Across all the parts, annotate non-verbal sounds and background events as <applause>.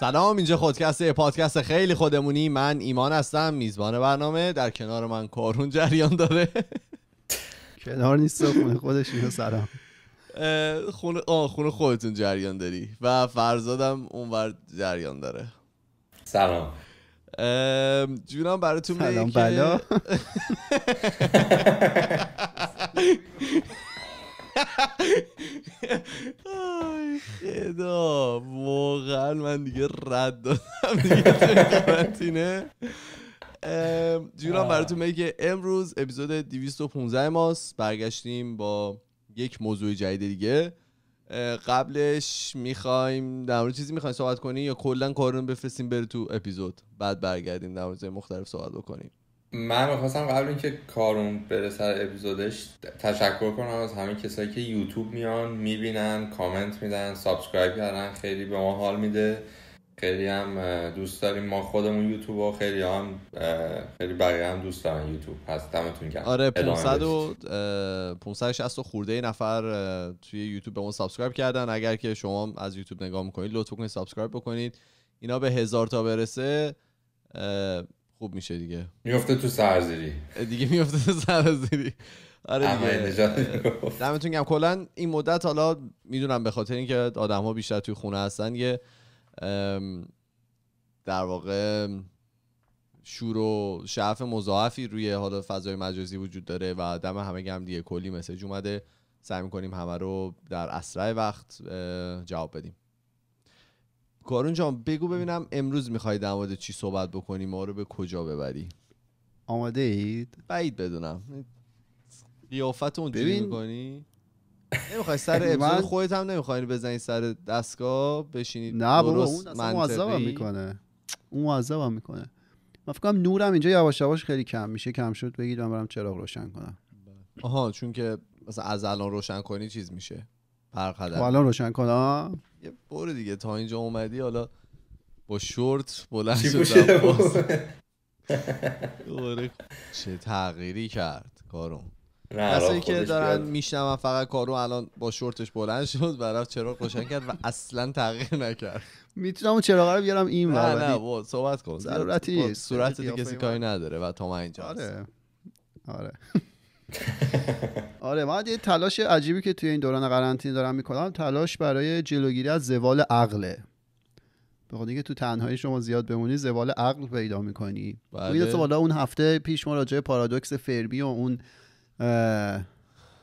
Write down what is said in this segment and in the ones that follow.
سلام اینجا یه پادکست خیلی خودمونی من ایمان هستم میزبان برنامه در کنار من کارون جریان داره کنار نیست خونه خودش سلام خونه خونه خودتون جریان داری و فرزادم اونور جریان داره سلام جونم براتون سلام بلا <laughs> ای خدا واقعا من دیگه رد دادم دیگه جورا براتون میگه امروز اپیزود 215 ماست برگشتیم با یک موضوع جدید دیگه قبلش میخوایم در مورد چیزی میخوایم صحبت کنیم یا کلا کارون بفرستیم بره تو اپیزود بعد برگردیم در مورد مختلف صحبت بکنیم من میخواستم قبل اینکه کارون بره سر اپیزودش تشکر کنم از همه کسایی که یوتیوب میان میبینن کامنت میدن سابسکرایب کردن خیلی به ما حال میده خیلی هم دوست داریم ما خودمون یوتیوب و خیلی هم خیلی بقیه هم دوست دارن یوتیوب پس دمتون گرم آره 500 و 560 خورده نفر توی یوتیوب به ما سابسکرایب کردن اگر که شما از یوتیوب نگاه میکنید لطف کنید سابسکرایب بکنید اینا به هزار تا برسه خوب میشه دیگه میفته تو سرزیری دیگه میفته تو سرزیری آره دیگه دمتون گم کلا این مدت حالا میدونم به خاطر اینکه آدم ها بیشتر توی خونه هستن یه در واقع شور و شعف مضاعفی روی حالا فضای مجازی وجود داره و دم همه گم دیگه کلی مسج اومده سعی میکنیم همه رو در اسرع وقت جواب بدیم کارون جان بگو ببینم امروز میخوای در مورد چی صحبت بکنی ما رو به کجا ببری آماده اید بعید بدونم قیافت اون ببین... میکنی نمیخوای سر <laughs> اپیزود خودت هم نمیخوای بزنی سر دستگاه بشینی نه بابا اون اصلا میکنه اون معذبم میکنه من فکر کنم نورم اینجا یواش یواش خیلی کم میشه کم شد بگید من برم چراغ روشن کنم آها چون که مثلا از الان روشن کنی چیز میشه برق الان روشن کنم یه برو دیگه تا اینجا اومدی حالا با شورت بلند شد چه تغییری کرد کارو کسایی که دارن میشنون فقط کارو الان با شورتش بلند شد و رفت چراغ روشن کرد و اصلا تغییر نکرد میتونم اون چراغ رو بیارم این نه نه صحبت کن ضرورتی صورت کسی کاری نداره و تا من اینجا آره آره <laughs> آره من یه تلاش عجیبی که توی این دوران قرنطینه دارم میکنم تلاش برای جلوگیری از زوال عقله به خاطر تو تنهایی شما زیاد بمونی زوال عقل پیدا میکنی بله. بالا اون هفته پیش ما راجع پارادوکس فربی و اون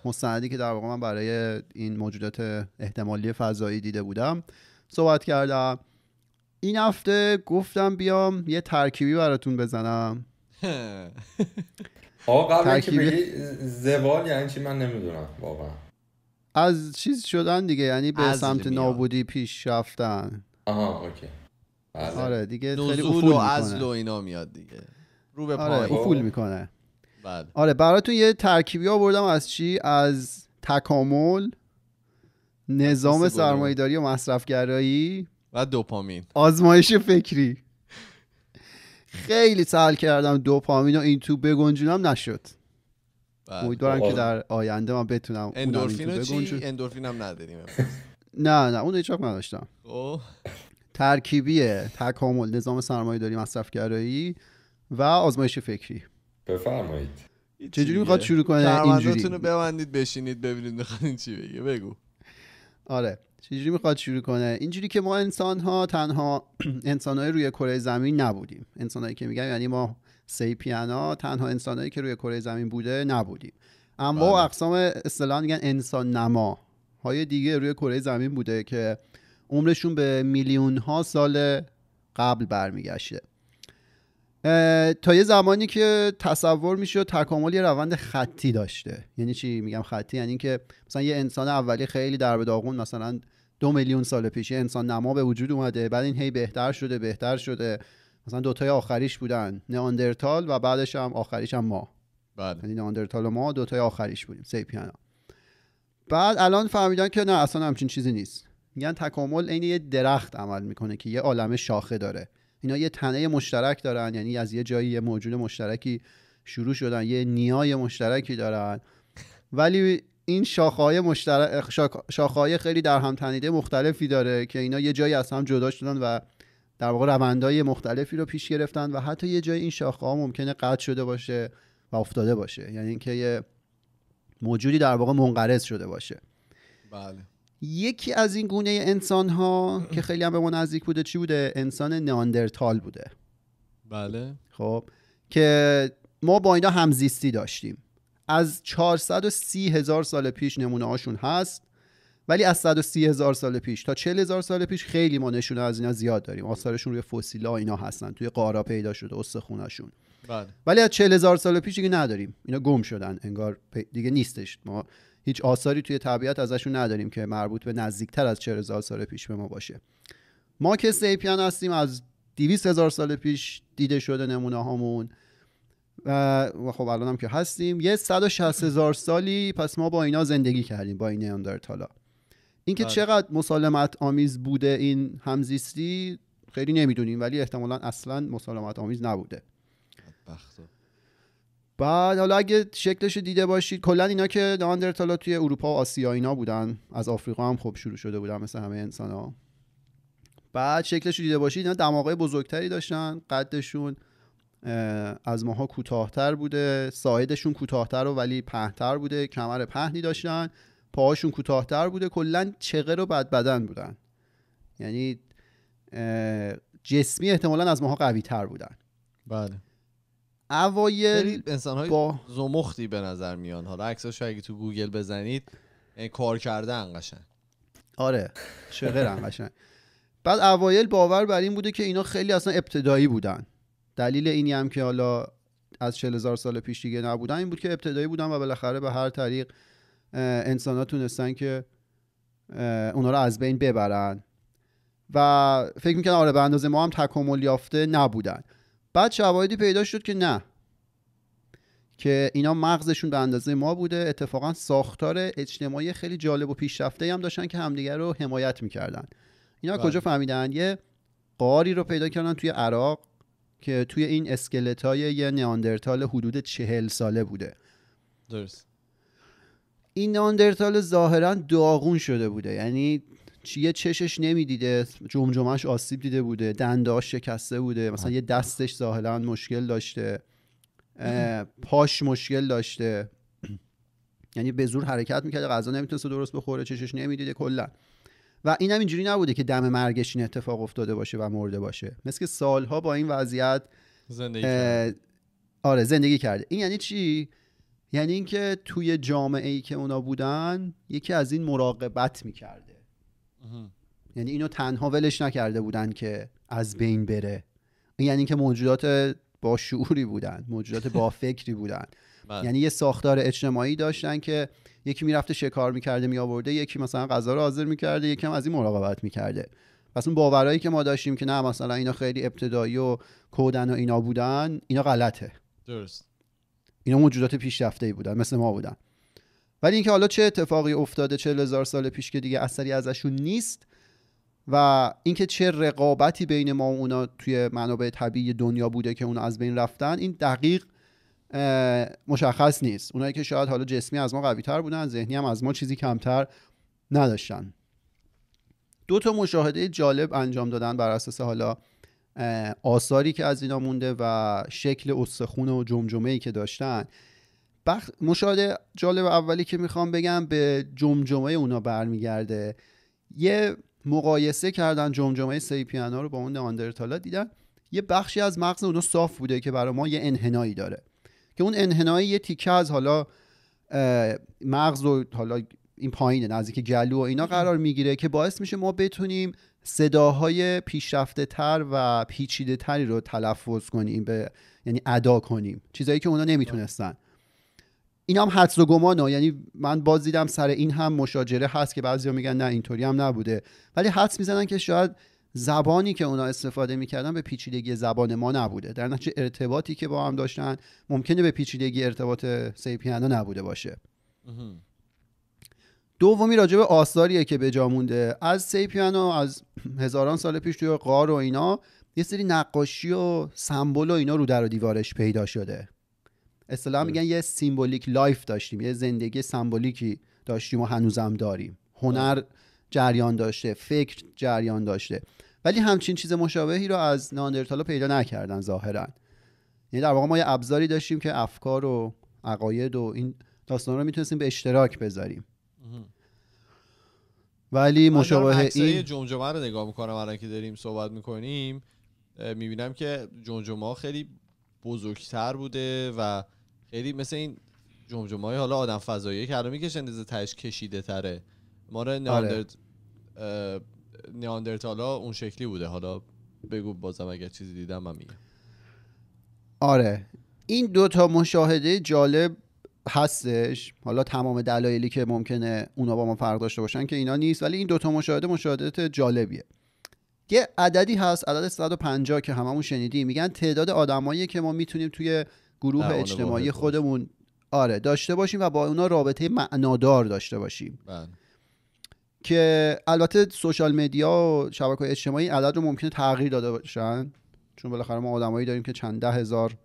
مستندی که در واقع من برای این موجودات احتمالی فضایی دیده بودم صحبت کردم این هفته گفتم بیام یه ترکیبی براتون بزنم <laughs> آقا قبل ترکیب... بگی زوال یعنی چی من نمیدونم واقعا از چیز شدن دیگه یعنی به سمت نابودی پیش رفتن آها اوکی بله. آره دیگه خیلی افول و ازل و اینا میاد دیگه رو به آره افول میکنه بله. آره براتون یه ترکیبی آوردم از چی از تکامل نظام سرمایهداری و مصرفگرایی و دوپامین آزمایش فکری خیلی سهل کردم دوپامین و این تو بگنجونم نشد بله. امیدوارم که در آینده من بتونم اندورفین رو چی؟ اندورفین هم نداریم نه نه اون هیچ نداشتم ترکیبیه تکامل نظام سرمایه داری مصرف و آزمایش فکری بفرمایید چجوری میخواد شروع کنه اینجوری رو ببندید بشینید ببینید میخواد چی بگه بگو آره چجوری میخواد شروع کنه اینجوری که ما انسان ها تنها <clears throat> انسان های روی کره زمین نبودیم هایی که میگم یعنی ما ها تنها انسانهایی که روی کره زمین بوده نبودیم اما بله. اقسام اصطلاحا میگن انسان نما های دیگه روی کره زمین بوده که عمرشون به میلیون ها سال قبل برمیگشته تا یه زمانی که تصور میشه تکامل یه روند خطی داشته یعنی چی میگم خطی یعنی اینکه مثلا یه انسان اولی خیلی در داغون مثلا دو میلیون سال پیش انسان نما به وجود اومده بعد این هی بهتر شده بهتر شده مثلا دوتای آخریش بودن نئاندرتال و بعدش هم آخریش هم ما بله یعنی نئاندرتال و ما دوتای آخریش بودیم سیپیانا بعد الان فهمیدن که نه اصلا همچین چیزی نیست میگن تکامل عین یه درخت عمل میکنه که یه عالم شاخه داره اینا یه تنه مشترک دارن یعنی از یه جایی یه موجود مشترکی شروع شدن یه نیای مشترکی دارن ولی این شاخه‌های مشترک شاخه‌های خیلی در هم تنیده مختلفی داره که اینا یه جایی از هم جدا شدن و در واقع روندهای مختلفی رو پیش گرفتن و حتی یه جای این شاخه ها ممکنه قطع شده باشه و افتاده باشه یعنی اینکه یه موجودی در واقع منقرض شده باشه بله یکی از این گونه انسان ها که خیلی هم به ما نزدیک بوده چی بوده انسان ناندرتال بوده بله خب که ما با اینا همزیستی داشتیم از 430 هزار سال پیش نمونه هاشون هست ولی از 130 هزار سال پیش تا 40 هزار سال پیش خیلی ما نشونه از اینا زیاد داریم آثارشون روی فسیلا اینا هستن توی قارا پیدا شده استخوناشون بله. ولی از 40 هزار سال پیش دیگه نداریم اینا گم شدن انگار دیگه نیستش ما هیچ آثاری توی طبیعت ازشون نداریم که مربوط به نزدیکتر از 40 هزار سال پیش به ما باشه ما که سیپیان هستیم از 200 هزار سال پیش دیده شده نمونه هامون و خب الان هم که هستیم یه 160 هزار سالی پس ما با اینا زندگی کردیم با این نیاندرتالا اینکه بله. چقدر مسالمت آمیز بوده این همزیستی خیلی نمیدونیم ولی احتمالا اصلا مسالمت آمیز نبوده بعد حالا اگه شکلش دیده باشید کلا اینا که ناندرتالا توی اروپا و آسیا اینا بودن از آفریقا هم خوب شروع شده بودن مثل همه انسان ها بعد شکلش دیده باشید اینا دماغای بزرگتری داشتن قدشون از ماها کوتاهتر بوده ساعدشون کوتاهتر و ولی پهتر بوده کمر پهنی داشتن پاهاشون کوتاهتر بوده کلا چغه رو بد بدن بودن یعنی جسمی احتمالا از ماها قوی تر بودن بله اوایل انسان های با... زمختی به نظر میان حالا عکسش اگه تو گوگل بزنید کار کرده قشنگ آره چغه قشنگ بعد اوایل باور بر این بوده که اینا خیلی اصلا ابتدایی بودن دلیل اینی هم که حالا از 40000 سال پیش دیگه نبودن این بود که ابتدایی بودن و بالاخره به هر طریق انسان ها تونستن که اونا رو از بین ببرن و فکر میکنن آره به اندازه ما هم تکامل یافته نبودن بعد شواهدی پیدا شد که نه که اینا مغزشون به اندازه ما بوده اتفاقا ساختار اجتماعی خیلی جالب و پیشرفته هم داشتن که همدیگر رو حمایت میکردن اینا بله. کجا فهمیدن یه قاری رو پیدا کردن توی عراق که توی این اسکلت های یه نیاندرتال حدود چهل ساله بوده درست این نیاندرتال ظاهرا داغون شده بوده یعنی چیه چشش نمیدیده جمجمهش آسیب دیده بوده دنداش شکسته بوده مثلا یه دستش ظاهرا مشکل داشته پاش مشکل داشته <clears throat> یعنی به زور حرکت میکرده غذا نمیتونسته درست بخوره چشش نمیدیده کلا و هم اینجوری نبوده که دم مرگش این اتفاق افتاده باشه و مرده باشه مثل که سالها با این وضعیت زندگی آره زندگی کرده این یعنی چی یعنی اینکه توی جامعه ای که اونا بودن یکی از این مراقبت میکرده یعنی اینو تنها ولش نکرده بودن که از بین بره یعنی اینکه موجودات با شعوری بودن موجودات با فکری بودن بله. یعنی یه ساختار اجتماعی داشتن که یکی میرفته شکار میکرده میآورده یکی مثلا غذا رو حاضر میکرده یکی هم از این مراقبت میکرده پس اون باورایی که ما داشتیم که نه مثلا اینا خیلی ابتدایی و کودن و اینا بودن اینا غلطه درست اینا موجودات پیشرفته ای بودن مثل ما بودن ولی اینکه حالا چه اتفاقی افتاده چه هزار سال پیش که دیگه اثری ازشون نیست و اینکه چه رقابتی بین ما و اونا توی منابع طبیعی دنیا بوده که اونا از بین رفتن این دقیق مشخص نیست اونایی که شاید حالا جسمی از ما قوی تر بودن ذهنی هم از ما چیزی کمتر نداشتن دو تا مشاهده جالب انجام دادن بر اساس حالا آثاری که از اینا مونده و شکل استخون و جمجمه ای که داشتن بخ... مشاهده جالب اولی که میخوام بگم به جمجمه اونا برمیگرده یه مقایسه کردن جمجمه سیپیانا رو با اون ناندرتالا دیدن یه بخشی از مغز اونا صاف بوده که برای ما یه انحنایی داره که اون انحنای یه تیکه از حالا مغز و حالا این پایین نزدیک گلو و اینا قرار میگیره که باعث میشه ما بتونیم صداهای پیشرفته تر و پیچیده تری رو تلفظ کنیم به یعنی ادا کنیم چیزایی که اونا بله. نمیتونستن این هم حدس و گمانه یعنی من باز دیدم سر این هم مشاجره هست که بعضیا میگن نه اینطوری هم نبوده ولی حدس میزنن که شاید زبانی که اونا استفاده میکردن به پیچیدگی زبان ما نبوده در نتیجه ارتباطی که با هم داشتن ممکنه به پیچیدگی ارتباط سیپیانا نبوده باشه دومی راجع به آثاریه که به جا مونده از سیپیانو از هزاران سال پیش توی غار و اینا یه سری نقاشی و سمبل و اینا رو در و دیوارش پیدا شده اصطلاحا میگن یه سیمبولیک لایف داشتیم یه زندگی سمبولیکی داشتیم و هنوزم داریم هنر آره. جریان داشته فکر جریان داشته ولی همچین چیز مشابهی رو از ناندرتالا پیدا نکردن ظاهرا یعنی در واقع ما یه ابزاری داشتیم که افکار و عقاید و این داستان رو میتونستیم به اشتراک بذاریم ولی مشابه این جمجمه رو نگاه میکنم الان که داریم صحبت میکنیم میبینم که جمجمه خیلی بزرگتر بوده و خیلی مثل این جمجمه های حالا آدم فضایی که الان میکشن تش کشیده تره ما رو آره. ناندرت نیاندرتالا اون شکلی بوده حالا بگو بازم اگر چیزی دیدم من میگم آره این دوتا مشاهده جالب هستش حالا تمام دلایلی که ممکنه اونا با ما فرق داشته باشن که اینا نیست ولی این دوتا مشاهده مشاهده جالبیه یه عددی هست عدد 150 که هممون شنیدیم میگن تعداد آدمایی که ما میتونیم توی گروه اجتماعی خودمون آره داشته باشیم و با اونا رابطه معنادار داشته باشیم بله. که البته سوشال مدیا و شبکه اجتماعی عدد رو ممکنه تغییر داده باشن چون بالاخره ما آدمایی داریم که چند ده هزار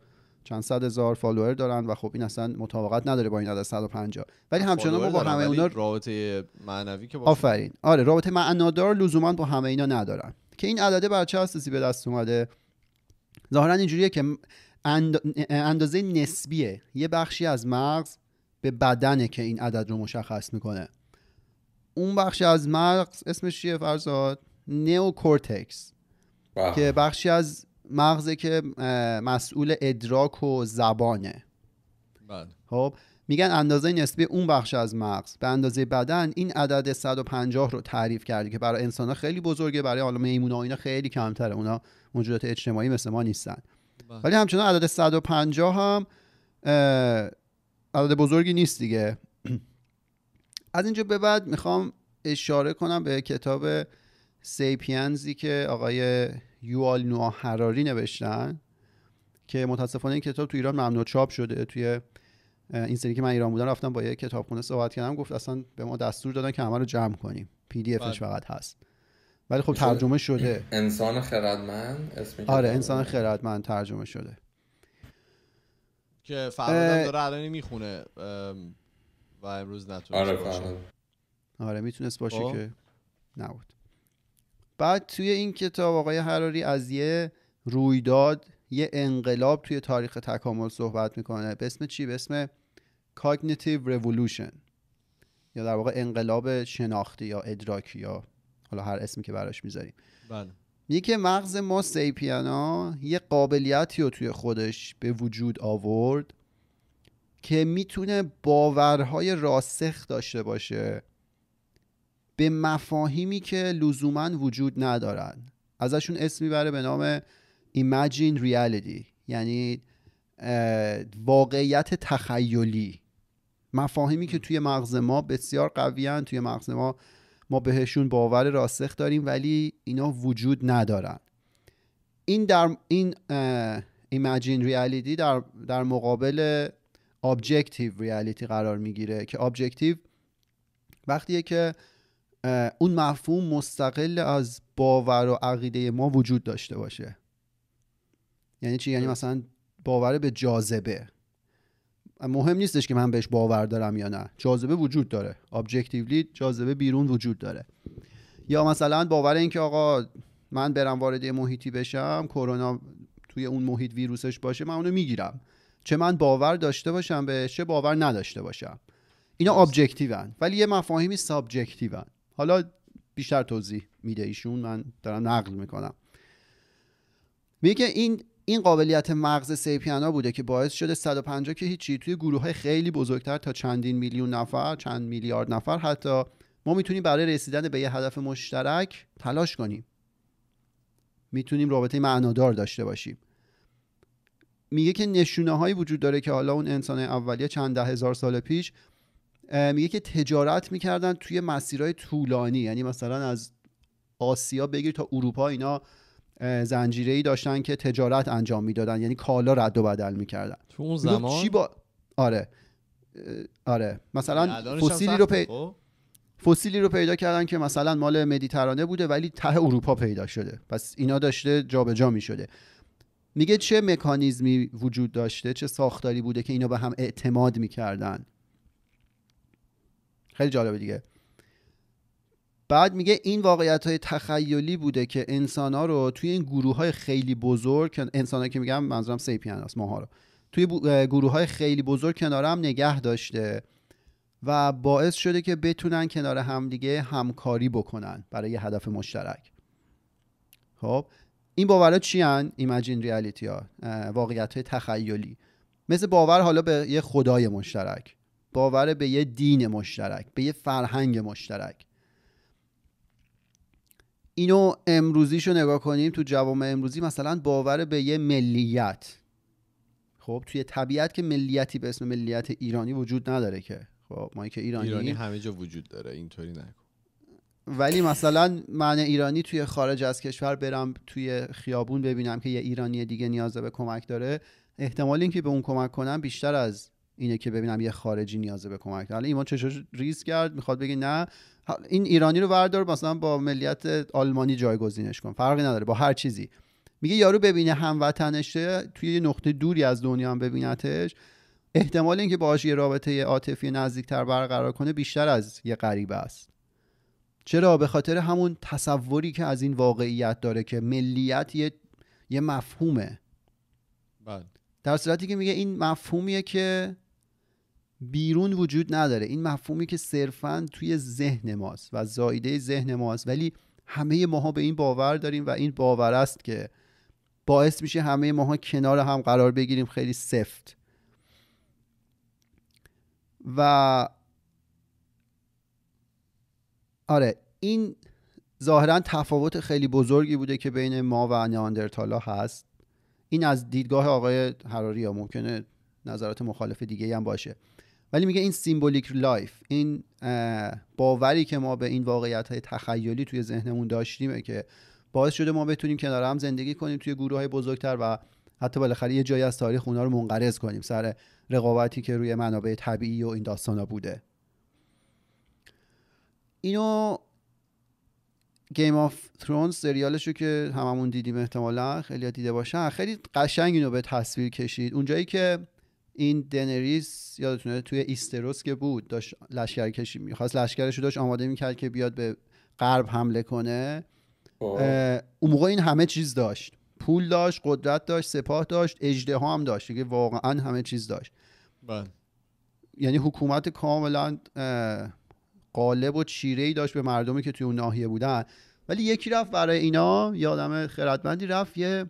چند صد هزار فالوور دارن و خب این اصلا مطابقت نداره با این عدد 150 ولی همچنان ما با همه اونا رابطه معنوی که آفرین آره رابطه معنادار لزوما با همه اینا ندارن که این عدده بر چه اساسی به دست اومده ظاهرا اینجوریه که اندازه نسبیه یه بخشی از مغز به بدنه که این عدد رو مشخص میکنه اون بخشی از مغز اسمش چیه فرزاد نئوکورتکس که بخشی از مغزه که مسئول ادراک و زبانه بله. خب میگن اندازه نسبی اون بخش از مغز به اندازه بدن این عدد 150 رو تعریف کرده که برای انسان خیلی بزرگه برای حالا میمون اینا خیلی کمتره اونا موجودات اجتماعی مثل ما نیستن بله. ولی همچنان عدد 150 هم عدد بزرگی نیست دیگه از اینجا به بعد میخوام اشاره کنم به کتاب سیپینزی که آقای یوال نوا هراری نوشتن که متاسفانه این کتاب تو ایران ممنوع چاپ شده توی این سری که من ایران بودم رفتم با یه کتابخونه صحبت کردم گفت اصلا به ما دستور دادن که همه رو جمع کنیم پی دی افش بله. فقط هست ولی خب ترجمه شده انسان خردمند اسم آره انسان خردمند ترجمه شده که فرادم داره الان میخونه و امروز نتونست آره باشه آره میتونست باشه خب. که نبود بعد توی این کتاب آقای حراری از یه رویداد یه انقلاب توی تاریخ تکامل صحبت میکنه به اسم چی؟ به اسم Cognitive Revolution یا در واقع انقلاب شناختی یا ادراکی یا حالا هر اسمی که براش میذاریم بله میگه که مغز ما سیپیانا یه قابلیتی رو توی خودش به وجود آورد که میتونه باورهای راسخ داشته باشه به مفاهیمی که لزوما وجود ندارن ازشون اسم میبره به نام Imagine Reality یعنی واقعیت تخیلی مفاهیمی که توی مغز ما بسیار قویان توی مغز ما ما بهشون باور راسخ داریم ولی اینا وجود ندارن این در این ایمجین ریالیتی در, در مقابل ابجکتیو ریالیتی قرار میگیره که ابجکتیو وقتیه که اون مفهوم مستقل از باور و عقیده ما وجود داشته باشه یعنی چی یعنی مثلا باور به جاذبه مهم نیستش که من بهش باور دارم یا نه جاذبه وجود داره ابجکتیولی جاذبه بیرون وجود داره یا مثلا باور اینکه آقا من برم وارد محیطی بشم کرونا توی اون محیط ویروسش باشه من اونو میگیرم چه من باور داشته باشم به چه باور نداشته باشم اینا ابجکتیون ولی یه مفاهیمی سابجکتیون حالا بیشتر توضیح میده ایشون من دارم نقل میکنم میگه این این قابلیت مغز سیپیانا بوده که باعث شده 150 که هیچی توی گروه های خیلی بزرگتر تا چندین میلیون نفر چند میلیارد نفر حتی ما میتونیم برای رسیدن به یه هدف مشترک تلاش کنیم میتونیم رابطه معنادار داشته باشیم میگه که نشونه هایی وجود داره که حالا اون انسان اولیه چند ده هزار سال پیش میگه که تجارت میکردن توی مسیرهای طولانی یعنی مثلا از آسیا بگیر تا اروپا اینا زنجیره ای داشتن که تجارت انجام میدادن یعنی کالا رد و بدل میکردن تو اون زمان با آره آره مثلا یعنی فسیلی رو خب. فسیلی رو پیدا کردن که مثلا مال مدیترانه بوده ولی ته اروپا پیدا شده پس اینا داشته جابجا میشده میگه چه مکانیزمی وجود داشته چه ساختاری بوده که اینا به هم اعتماد میکردن خیلی جالبه دیگه بعد میگه این واقعیت های تخیلی بوده که انسان ها رو توی این گروه های خیلی بزرگ انسان که میگم منظورم سیپین است ماها رو توی گروه های خیلی بزرگ کنار هم نگه داشته و باعث شده که بتونن کنار همدیگه همکاری بکنن برای هدف مشترک خب این باورها چی هن؟ ایمجین ریالیتی ها واقعیت های تخیلی مثل باور حالا به یه خدای مشترک باور به یه دین مشترک به یه فرهنگ مشترک اینو امروزیش رو نگاه کنیم تو جوام امروزی مثلا باور به یه ملیت خب توی طبیعت که ملیتی به اسم ملیت ایرانی وجود نداره که خب ما که ایرانی ایرانی همه جا وجود داره اینطوری نکن ولی مثلا من ایرانی توی خارج از کشور برم توی خیابون ببینم که یه ایرانی دیگه نیاز به کمک داره احتمال اینکه به اون کمک کنم بیشتر از اینه که ببینم یه خارجی نیازه به کمک حالا ایمان چشاش ریز کرد میخواد بگی نه این ایرانی رو وردار مثلا با ملیت آلمانی جایگزینش کن فرقی نداره با هر چیزی میگه یارو ببینه هموطنشه توی یه نقطه دوری از دنیا هم ببینتش احتمال اینکه باهاش یه رابطه عاطفی نزدیکتر برقرار کنه بیشتر از یه غریبه است چرا به خاطر همون تصوری که از این واقعیت داره که ملیت یه, یه مفهومه بله. در صورتی که میگه این مفهومیه که بیرون وجود نداره این مفهومی که صرفا توی ذهن ماست و زایده ذهن ماست ولی همه ماها به این باور داریم و این باور است که باعث میشه همه ماها کنار هم قرار بگیریم خیلی سفت و آره این ظاهرا تفاوت خیلی بزرگی بوده که بین ما و نیاندرتالا هست این از دیدگاه آقای حراری یا ممکنه نظرات مخالف دیگه هم باشه ولی میگه این سیمبولیک لایف این باوری که ما به این واقعیت های تخیلی توی ذهنمون داشتیمه که باعث شده ما بتونیم کنار هم زندگی کنیم توی گروه های بزرگتر و حتی بالاخره یه جایی از تاریخ اونا رو منقرض کنیم سر رقابتی که روی منابع طبیعی و این داستانا بوده اینو گیم آف ترونز سریالش رو که هممون دیدیم احتمالا خیلی دیده باشن خیلی قشنگ اینو به تصویر کشید اونجایی که این دنریس یادتونه توی ایستروس که بود داشت لشکر کشی میخواست لشکرش رو داشت آماده میکرد که بیاد به غرب حمله کنه خب. اون موقع این همه چیز داشت پول داشت قدرت داشت سپاه داشت اجده ها هم داشت دیگه واقعا همه چیز داشت بله. یعنی حکومت کاملا قالب و چیره ای داشت به مردمی که توی اون ناحیه بودن ولی یکی رفت برای اینا یه آدم خردمندی رفت یه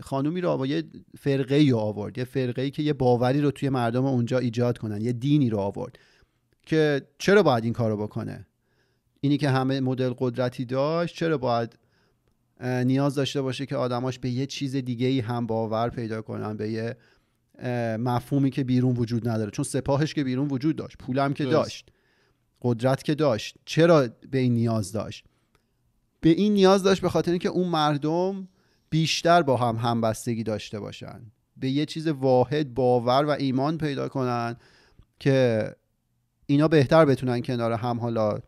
خانومی رو با یه فرقه ای آورد یه فرقه ای که یه باوری رو توی مردم اونجا ایجاد کنن یه دینی رو آورد که چرا باید این کارو بکنه اینی که همه مدل قدرتی داشت چرا باید نیاز داشته باشه که آدماش به یه چیز دیگه ای هم باور پیدا کنن به یه مفهومی که بیرون وجود نداره چون سپاهش که بیرون وجود داشت پولم که داشت قدرت که داشت چرا به این نیاز داشت به این نیاز داشت به خاطر اینکه اون مردم بیشتر با هم همبستگی داشته باشن به یه چیز واحد باور و ایمان پیدا کنن که اینا بهتر بتونن کنار هم حالا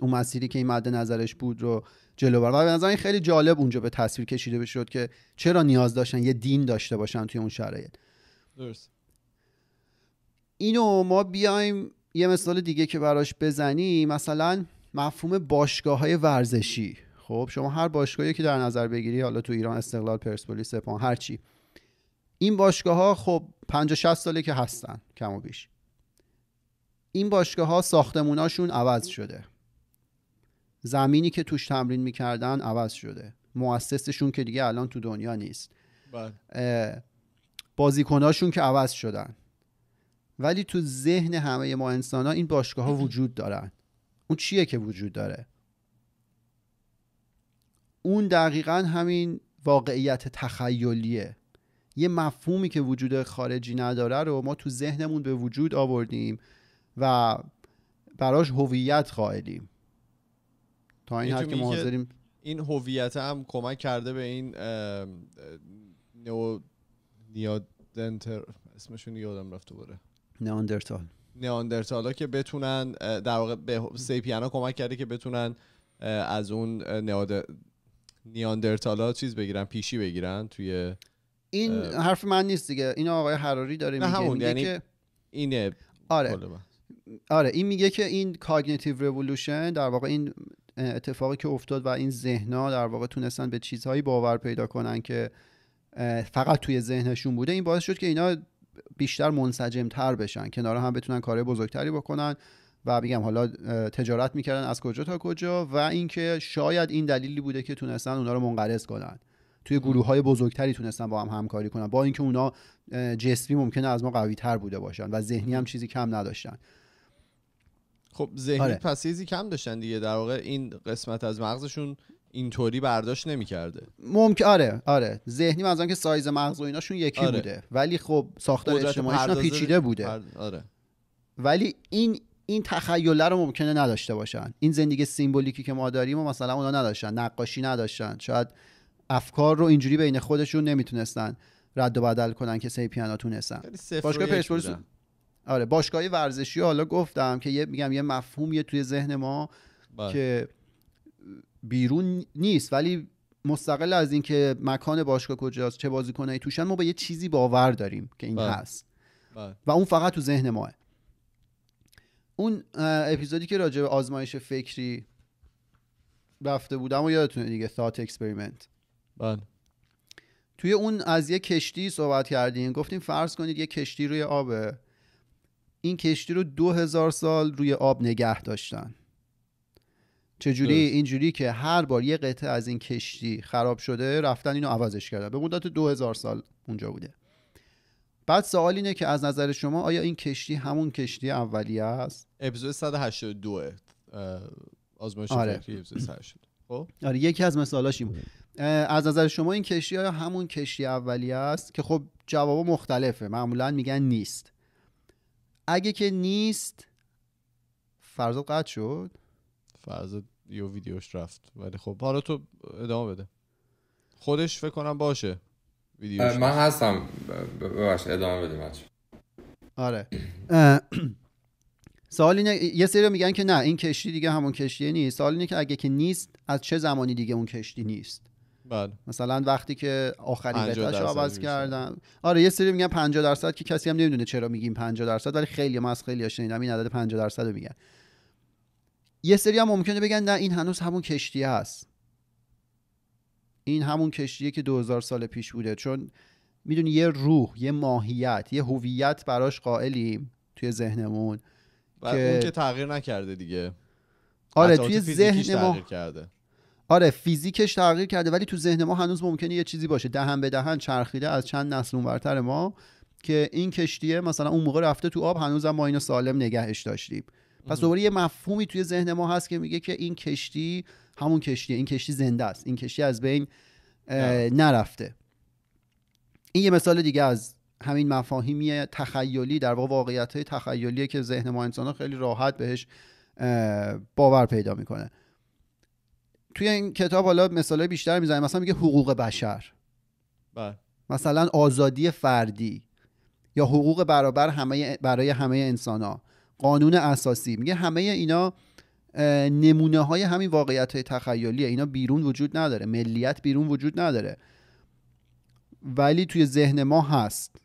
اون مسیری که این مد نظرش بود رو جلو برن و به نظر این خیلی جالب اونجا به تصویر کشیده بشد که چرا نیاز داشتن یه دین داشته باشن توی اون شرایط درست اینو ما بیایم یه مثال دیگه که براش بزنی مثلا مفهوم باشگاه های ورزشی خب شما هر باشگاهی که در نظر بگیری حالا تو ایران استقلال پرسپولیس سپاهان هر چی این باشگاه ها خب 50 60 ساله که هستن کم و بیش این باشگاه ها ساختموناشون عوض شده زمینی که توش تمرین میکردن عوض شده مؤسسشون که دیگه الان تو دنیا نیست بله. بازیکناشون که عوض شدن ولی تو ذهن همه ما انسان ها این باشگاه ها وجود دارن اون چیه که وجود داره اون دقیقا همین واقعیت تخیلیه یه مفهومی که وجود خارجی نداره رو ما تو ذهنمون به وجود آوردیم و براش هویت قائلیم تا این حد که ما این هویت هم کمک کرده به این نیو نیادنتر اسمشون یادم رفت دوباره نئاندرتال نئاندرتالا که بتونن در واقع به سیپیانا کمک کرده که بتونن از اون نئاندرتالا نیاندرتالا چیز بگیرن پیشی بگیرن توی این حرف من نیست دیگه این آقای حراری داره همون. میگه یعنی که اینه آره آره این میگه که این کاگنیتیو رولوشن در واقع این اتفاقی که افتاد و این ذهنها در واقع تونستن به چیزهایی باور پیدا کنن که فقط توی ذهنشون بوده این باعث شد که اینا بیشتر منسجم تر بشن کنار هم بتونن کارهای بزرگتری بکنن و میگم حالا تجارت میکردن از کجا تا کجا و اینکه شاید این دلیلی بوده که تونستن اونا رو منقرض کنن توی گروه های بزرگتری تونستن با هم همکاری کنن با اینکه اونا جسمی ممکنه از ما قوی تر بوده باشن و ذهنی هم چیزی کم نداشتن خب ذهنی آره. کم داشتن دیگه در واقع این قسمت از مغزشون اینطوری برداشت نمیکرده ممکن آره آره ذهنی از که سایز مغز و ایناشون یکی آره. بوده ولی خب ساختار اجتماعیشون پیچیده بوده آره. ولی این این تخیله رو ممکنه نداشته باشن این زندگی سیمبولیکی که ما داریم و مثلا اونا نداشتن نقاشی نداشتن شاید افکار رو اینجوری بین خودشون نمیتونستن رد و بدل کنن که سیپیانا تونستن باشگاه پرسپولیس آره باشگاه ورزشی حالا گفتم که یه میگم یه مفهومیه توی ذهن ما بله. که بیرون نیست ولی مستقل از اینکه مکان باشگاه کجاست چه بازیکنایی توشن ما به یه چیزی باور داریم که این بله. هست بله. و اون فقط تو ذهن ماه اون اپیزودی که راجع به آزمایش فکری رفته بودم و یادتونه دیگه thought experiment بله. توی اون از یه کشتی صحبت کردیم گفتیم فرض کنید یه کشتی روی آبه این کشتی رو دو هزار سال روی آب نگه داشتن چجوری اینجوری که هر بار یه قطعه از این کشتی خراب شده رفتن اینو عوضش کردن به مدت 2000 سال اونجا بوده بعد سوال اینه که از نظر شما آیا این کشتی همون کشتی اولیه است اپیزود 182 آزمایش آره. فکری خب؟ آره یکی از مثالاش این از نظر شما این کشتی آیا همون کشتی اولیه است که خب جواب مختلفه معمولا میگن نیست اگه که نیست فرض قطع شد فرض یو ویدیوش رفت ولی خب حالا تو ادامه بده خودش فکر کنم باشه ویدیوش من هستم باشه ادامه بده بچه آره سوال اینه یه سری میگن که نه این کشتی دیگه همون کشتی نیست سوال اینه که اگه که نیست از چه زمانی دیگه اون کشتی نیست بله مثلا وقتی که آخرین بتاش عوض کردن آره یه سری میگن 50 درصد که کسی هم نمیدونه چرا میگیم 50 درصد ولی خیلی ما از خیلی شنیدم این عدد 50 درصد رو میگن یه سری هم ممکنه بگن نه این هنوز همون کشتی است این همون کشتیه که 2000 سال پیش بوده چون میدونی یه روح یه ماهیت یه هویت براش قائلیم توی ذهنمون و که... اون که تغییر نکرده دیگه آره توی ذهن ما کرده. آره فیزیکش تغییر کرده ولی تو ذهن ما هنوز ممکنه یه چیزی باشه دهن به دهن چرخیده از چند نسل اونورتر ما که این کشتیه مثلا اون موقع رفته تو آب هنوزم ما اینو سالم نگهش داشتیم پس دوباره یه مفهومی توی ذهن ما هست که میگه که این کشتی همون کشتیه این کشتی زنده است این کشتی از بین نرفته این یه مثال دیگه از همین مفاهیمی تخیلی در واقع واقعیت های تخیلیه که ذهن ما انسان ها خیلی راحت بهش باور پیدا میکنه توی این کتاب حالا مثال بیشتر میزنیم مثلا میگه حقوق بشر بله. مثلا آزادی فردی یا حقوق برابر همه برای همه انسان ها قانون اساسی میگه همه اینا نمونه های همین واقعیت های تخیلیه اینا بیرون وجود نداره ملیت بیرون وجود نداره ولی توی ذهن ما هست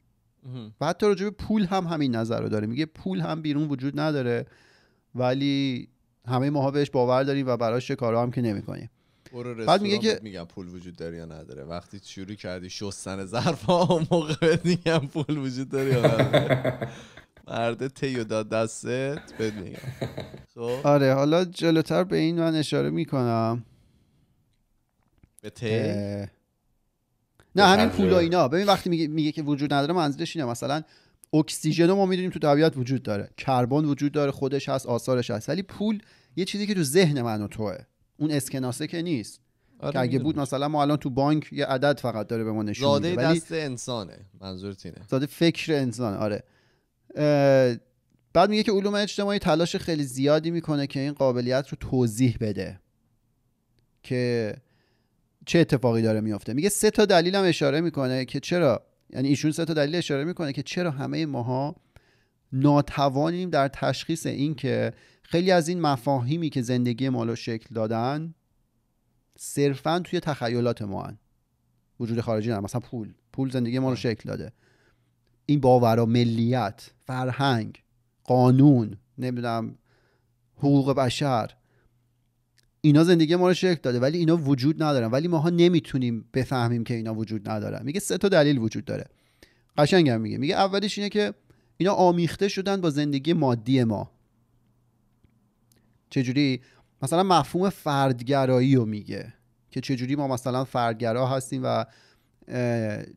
و حتی راجع به پول هم همین نظر رو داره میگه پول هم بیرون وجود نداره ولی همه ماها بهش باور داریم و براش کارا هم که نمیکنیم بعد میگه که میگم پول وجود داره یا نداره وقتی شروع کردی شستن ظرفا موقع میگم پول وجود داره یا نداره <laughs> مرده تیو داد دستت خب؟ آره حالا جلوتر به این من اشاره میکنم به تی نه همین پول و اینا ببین وقتی میگه میگه که وجود نداره منظورش اینه مثلا اکسیژن ما میدونیم تو طبیعت وجود داره کربن وجود داره خودش هست آثارش هست ولی پول یه چیزی که تو ذهن من و توه اون اسکناسه که نیست آره، که اگه بود مثلا ما الان تو بانک یه عدد فقط داره به ما نشون میده دست انسانه منظورت اینه زاده فکر انسان آره بعد میگه که علوم اجتماعی تلاش خیلی زیادی میکنه که این قابلیت رو توضیح بده که چه اتفاقی داره میافته میگه سه تا دلیل هم اشاره میکنه که چرا یعنی ایشون سه تا دلیل اشاره میکنه که چرا همه ماها ناتوانیم در تشخیص این که خیلی از این مفاهیمی که زندگی ما رو شکل دادن صرفا توی تخیلات ما هن. وجود خارجی نه مثلا پول پول زندگی ما رو شکل داده این باورا ملیت فرهنگ قانون نمیدونم حقوق بشر اینا زندگی ما رو شکل داده ولی اینا وجود ندارن ولی ماها نمیتونیم بفهمیم که اینا وجود ندارن میگه سه تا دلیل وجود داره قشنگم میگه میگه اولش اینه که اینا آمیخته شدن با زندگی مادی ما چجوری مثلا مفهوم فردگرایی رو میگه که چجوری ما مثلا فردگرا هستیم و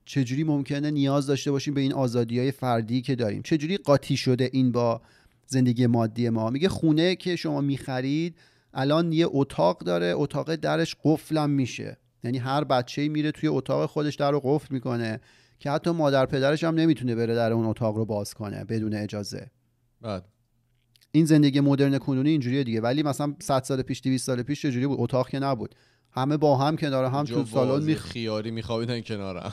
چجوری ممکنه نیاز داشته باشیم به این آزادی های فردی که داریم چجوری قاطی شده این با زندگی مادی ما میگه خونه که شما میخرید الان یه اتاق داره اتاق درش قفلم میشه یعنی هر بچه میره توی اتاق خودش در رو قفل میکنه که حتی مادر پدرش هم نمیتونه بره در اون اتاق رو باز کنه بدون اجازه بعد این زندگی مدرن کنونی اینجوریه دیگه ولی مثلا 100 سال پیش 200 سال پیش چجوری بود اتاق که نبود همه با هم کنار هم تو سالن می خیاری میخوابیدن کنار هم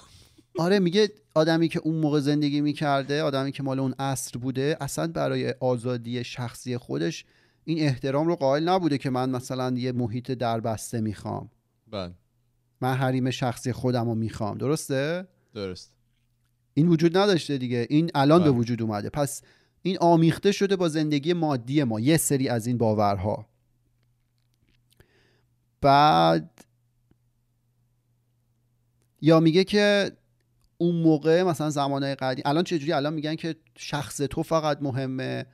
آره میگه آدمی که اون موقع زندگی میکرده آدمی که مال اون عصر بوده اصلا برای آزادی شخصی خودش این احترام رو قائل نبوده که من مثلا یه محیط دربسته میخوام بله من حریم شخصی خودم رو میخوام درسته درست این وجود نداشته دیگه این الان به بله. وجود اومده پس این آمیخته شده با زندگی مادی ما یه سری از این باورها بعد یا میگه که اون موقع مثلا زمانهای قدیم الان چجوری الان میگن که شخص تو فقط مهمه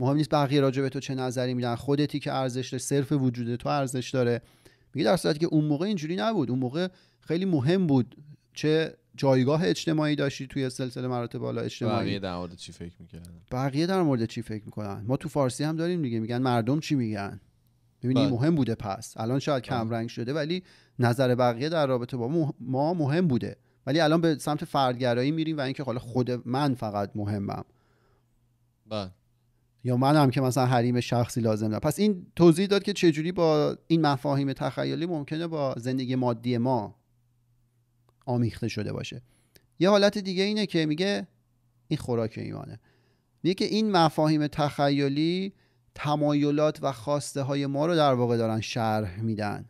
مهم نیست بقیه راجع به تو چه نظری میدن خودتی که ارزش داره صرف وجود تو ارزش داره میگه در صورتی که اون موقع اینجوری نبود اون موقع خیلی مهم بود چه جایگاه اجتماعی داشتی توی سلسله مراتب بالا اجتماعی بقیه در مورد چی فکر میکنن؟ بقیه در مورد چی فکر میکنن ما تو فارسی هم داریم دیگه میگن مردم چی میگن ببینید بله. مهم بوده پس الان شاید کم بله. رنگ شده ولی نظر بقیه در رابطه با ما مهم بوده ولی الان به سمت فردگرایی میریم و اینکه حالا خود من فقط مهمم با. بله. یا من هم که مثلا حریم شخصی لازم دارم پس این توضیح داد که چجوری با این مفاهیم تخیلی ممکنه با زندگی مادی ما آمیخته شده باشه یه حالت دیگه اینه که میگه این خوراک ایمانه میگه که این مفاهیم تخیلی تمایلات و خواسته های ما رو در واقع دارن شرح میدن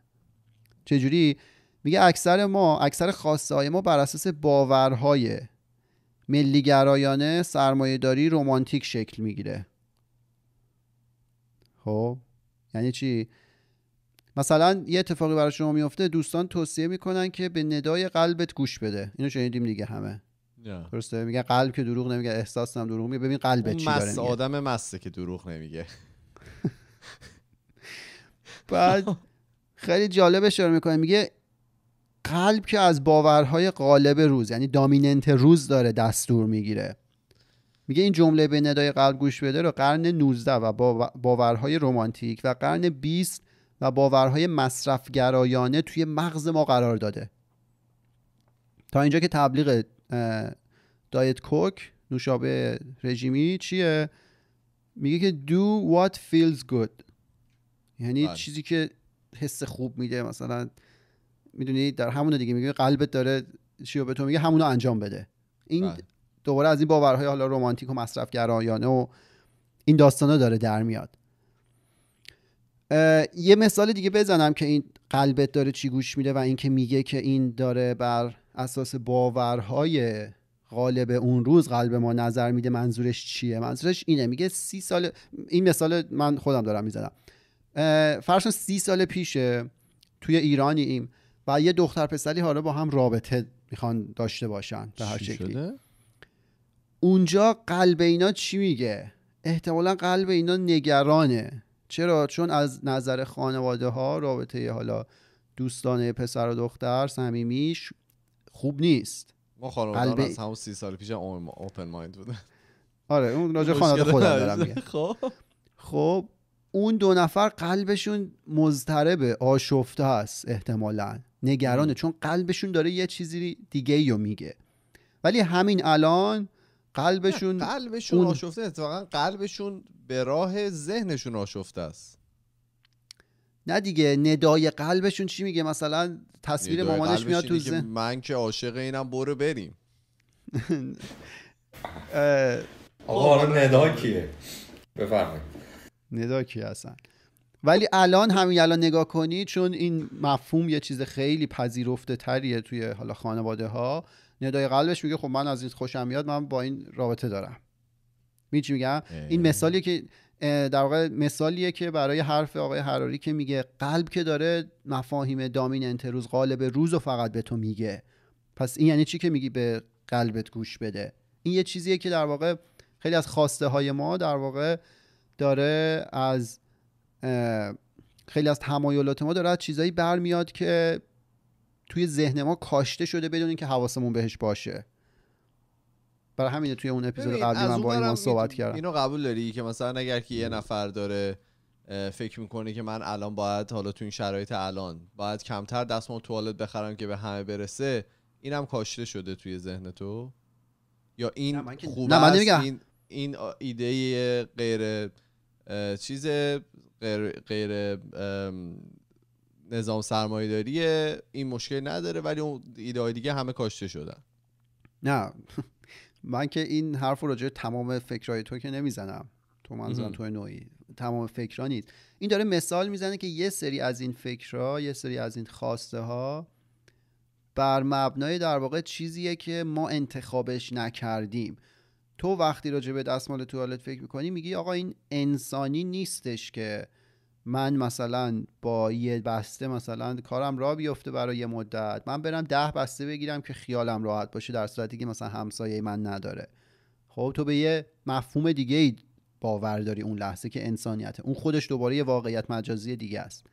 چجوری میگه اکثر ما اکثر خواسته های ما بر اساس باورهای ملیگرایانه داری رومانتیک شکل میگیره خب یعنی چی مثلا یه اتفاقی برای شما میفته دوستان توصیه میکنن که به ندای قلبت گوش بده اینو شنیدیم دیگه همه yeah. درسته میگه قلب که دروغ نمیگه احساس هم دروغ میگه ببین قلبت چی داره میگه آدم مسته که دروغ نمیگه <laughs> بعد خیلی جالب اشاره میکنه میگه قلب که از باورهای غالب روز یعنی دامیننت روز داره دستور میگیره میگه این جمله به ندای قلب گوش بده رو قرن 19 و باورهای رمانتیک و قرن 20 و باورهای مصرفگرایانه توی مغز ما قرار داده تا اینجا که تبلیغ دایت کوک نوشابه رژیمی چیه میگه که do what feels good یعنی بله. چیزی که حس خوب میده مثلا میدونی در همون دیگه میگه قلبت داره چی رو به تو میگه همونو انجام بده این بله. دوباره از این باورهای حالا رومانتیک و مصرفگرایانه و این داستانا داره در میاد یه مثال دیگه بزنم که این قلبت داره چی گوش میده و اینکه میگه که این داره بر اساس باورهای غالب اون روز قلب ما نظر میده منظورش چیه منظورش اینه میگه سی سال این مثال من خودم دارم میزنم فرشون سی سال پیشه توی ایرانی ایم و یه دختر پسری حالا با هم رابطه میخوان داشته باشن به هر شکلی شده؟ اونجا قلب اینا چی میگه احتمالا قلب اینا نگرانه چرا چون از نظر خانواده ها رابطه حالا دوستانه پسر و دختر صمیمیش خوب نیست ما خانواده قلب... از سی سال پیش اوپن مایند بودن آره اون راجع خانواده خودم دارم خب خب اون دو نفر قلبشون مضطربه آشفته است احتمالا نگرانه چون قلبشون داره یه چیزی دیگه رو میگه ولی همین الان قلبشون قلبشون اون... آشفته اتفاقا قلبشون به راه ذهنشون آشفته است نه دیگه ندای قلبشون چی میگه مثلا تصویر مامانش میاد تو ذهن من که عاشق اینم برو بریم <laughs> آقا حالا ندا کیه بفرمایید ندا کیه اصلا ولی الان همین الان نگاه کنید چون این مفهوم یه چیز خیلی پذیرفته تریه توی حالا خانواده ها ندای قلبش میگه خب من از این خوشم میاد من با این رابطه دارم میگه چی میگم این مثالی که در واقع مثالیه که برای حرف آقای حراری که میگه قلب که داره مفاهیم دامین انتروز قالب روز فقط به تو میگه پس این یعنی چی که میگی به قلبت گوش بده این یه چیزیه که در واقع خیلی از خواسته های ما در واقع داره از خیلی از تمایلات ما داره از چیزایی برمیاد که توی ذهن ما کاشته شده بدون که حواسمون بهش باشه برای همینه توی اون اپیزود قبلی من با ایمان صحبت کردم اینو قبول داری که مثلا اگر که یه نفر داره فکر میکنه که من الان باید حالا تو این شرایط الان باید کمتر دستمال توالت بخرم که به همه برسه اینم کاشته شده توی ذهن تو یا این خوبه این این ایده غیر چیز غیر غیر نظام داریه این مشکل نداره ولی اون ایده دیگه همه کاشته شدن نه <laughs> من که این حرف راجع تمام فکرهای تو که نمیزنم تو منظورم تو نوعی تمام فکرها نیست این داره مثال میزنه که یه سری از این فکرها یه سری از این خواسته ها بر مبنای در واقع چیزیه که ما انتخابش نکردیم تو وقتی راجع به دستمال توالت فکر میکنی میگی آقا این انسانی نیستش که من مثلا با یه بسته مثلا کارم را بیفته برای یه مدت من برم ده بسته بگیرم که خیالم راحت باشه در صورتی که مثلا همسایه من نداره خب تو به یه مفهوم دیگه ای باور داری اون لحظه که انسانیته اون خودش دوباره یه واقعیت مجازی دیگه است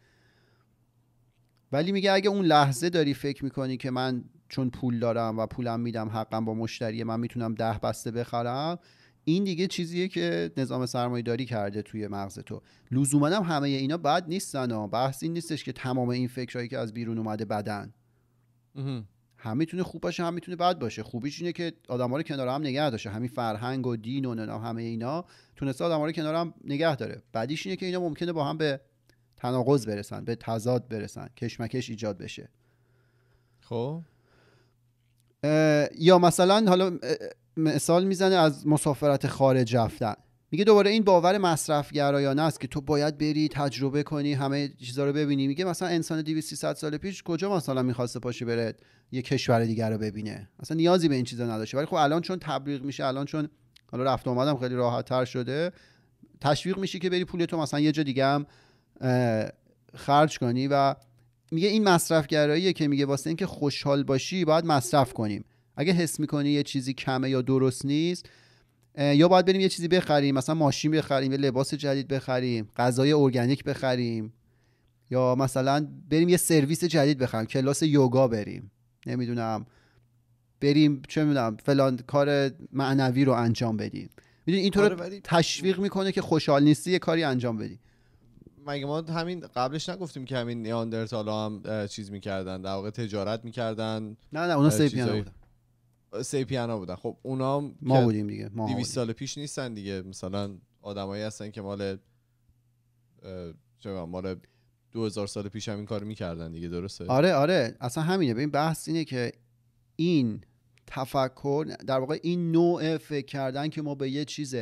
ولی میگه اگه اون لحظه داری فکر میکنی که من چون پول دارم و پولم میدم حقم با مشتری من میتونم ده بسته بخرم این دیگه چیزیه که نظام سرمایه داری کرده توی مغز تو لزوما هم همه اینا بد نیستن ها بحث این نیستش که تمام این فکرهایی که از بیرون اومده بدن هم میتونه خوب باشه هم میتونه بد باشه خوبیش اینه که آدما رو کنار هم نگه داشته همین فرهنگ و دین و همه اینا تونسته آدم‌ها رو کنار هم نگه داره بعدیش اینه که اینا ممکنه با هم به تناقض برسن به تضاد برسن کشمکش ایجاد بشه خب یا مثلا حالا مثال میزنه از مسافرت خارج رفتن میگه دوباره این باور مصرف گرایانه است که تو باید بری تجربه کنی همه چیزا رو ببینی میگه مثلا انسان 200 300 سال پیش کجا مثلا میخواسته باشه بره یه کشور دیگر رو ببینه اصلا نیازی به این چیزا نداشته ولی خب الان چون تبلیغ میشه الان چون حالا رفت اومدم خیلی راحت تر شده تشویق میشه که بری پول تو مثلا یه جا دیگه هم خرج کنی و میگه این مصرف گراییه که میگه واسه اینکه خوشحال باشی باید مصرف کنیم اگه حس میکنی یه چیزی کمه یا درست نیست یا باید بریم یه چیزی بخریم مثلا ماشین بخریم یه لباس جدید بخریم غذای ارگانیک بخریم یا مثلا بریم یه سرویس جدید بخریم کلاس یوگا بریم نمیدونم بریم چه میدونم فلان کار معنوی رو انجام بدیم میدونی اینطور آره، تشویق میکنه که خوشحال نیستی یه کاری انجام بدی مگه ما همین قبلش نگفتیم که همین نیاندرتالا هم چیز میکردن در واقع تجارت میکردن نه نه اونا سیپیان بودن سیپیانا بودن خب اونا هم ما بودیم دیگه ما سال پیش نیستن دیگه مثلا آدمایی هستن که مال چه مال 2000 سال پیش هم این کار میکردن دیگه درسته آره آره اصلا همینه ببین بحث اینه که این تفکر در واقع این نوع فکر کردن که ما به یه چیز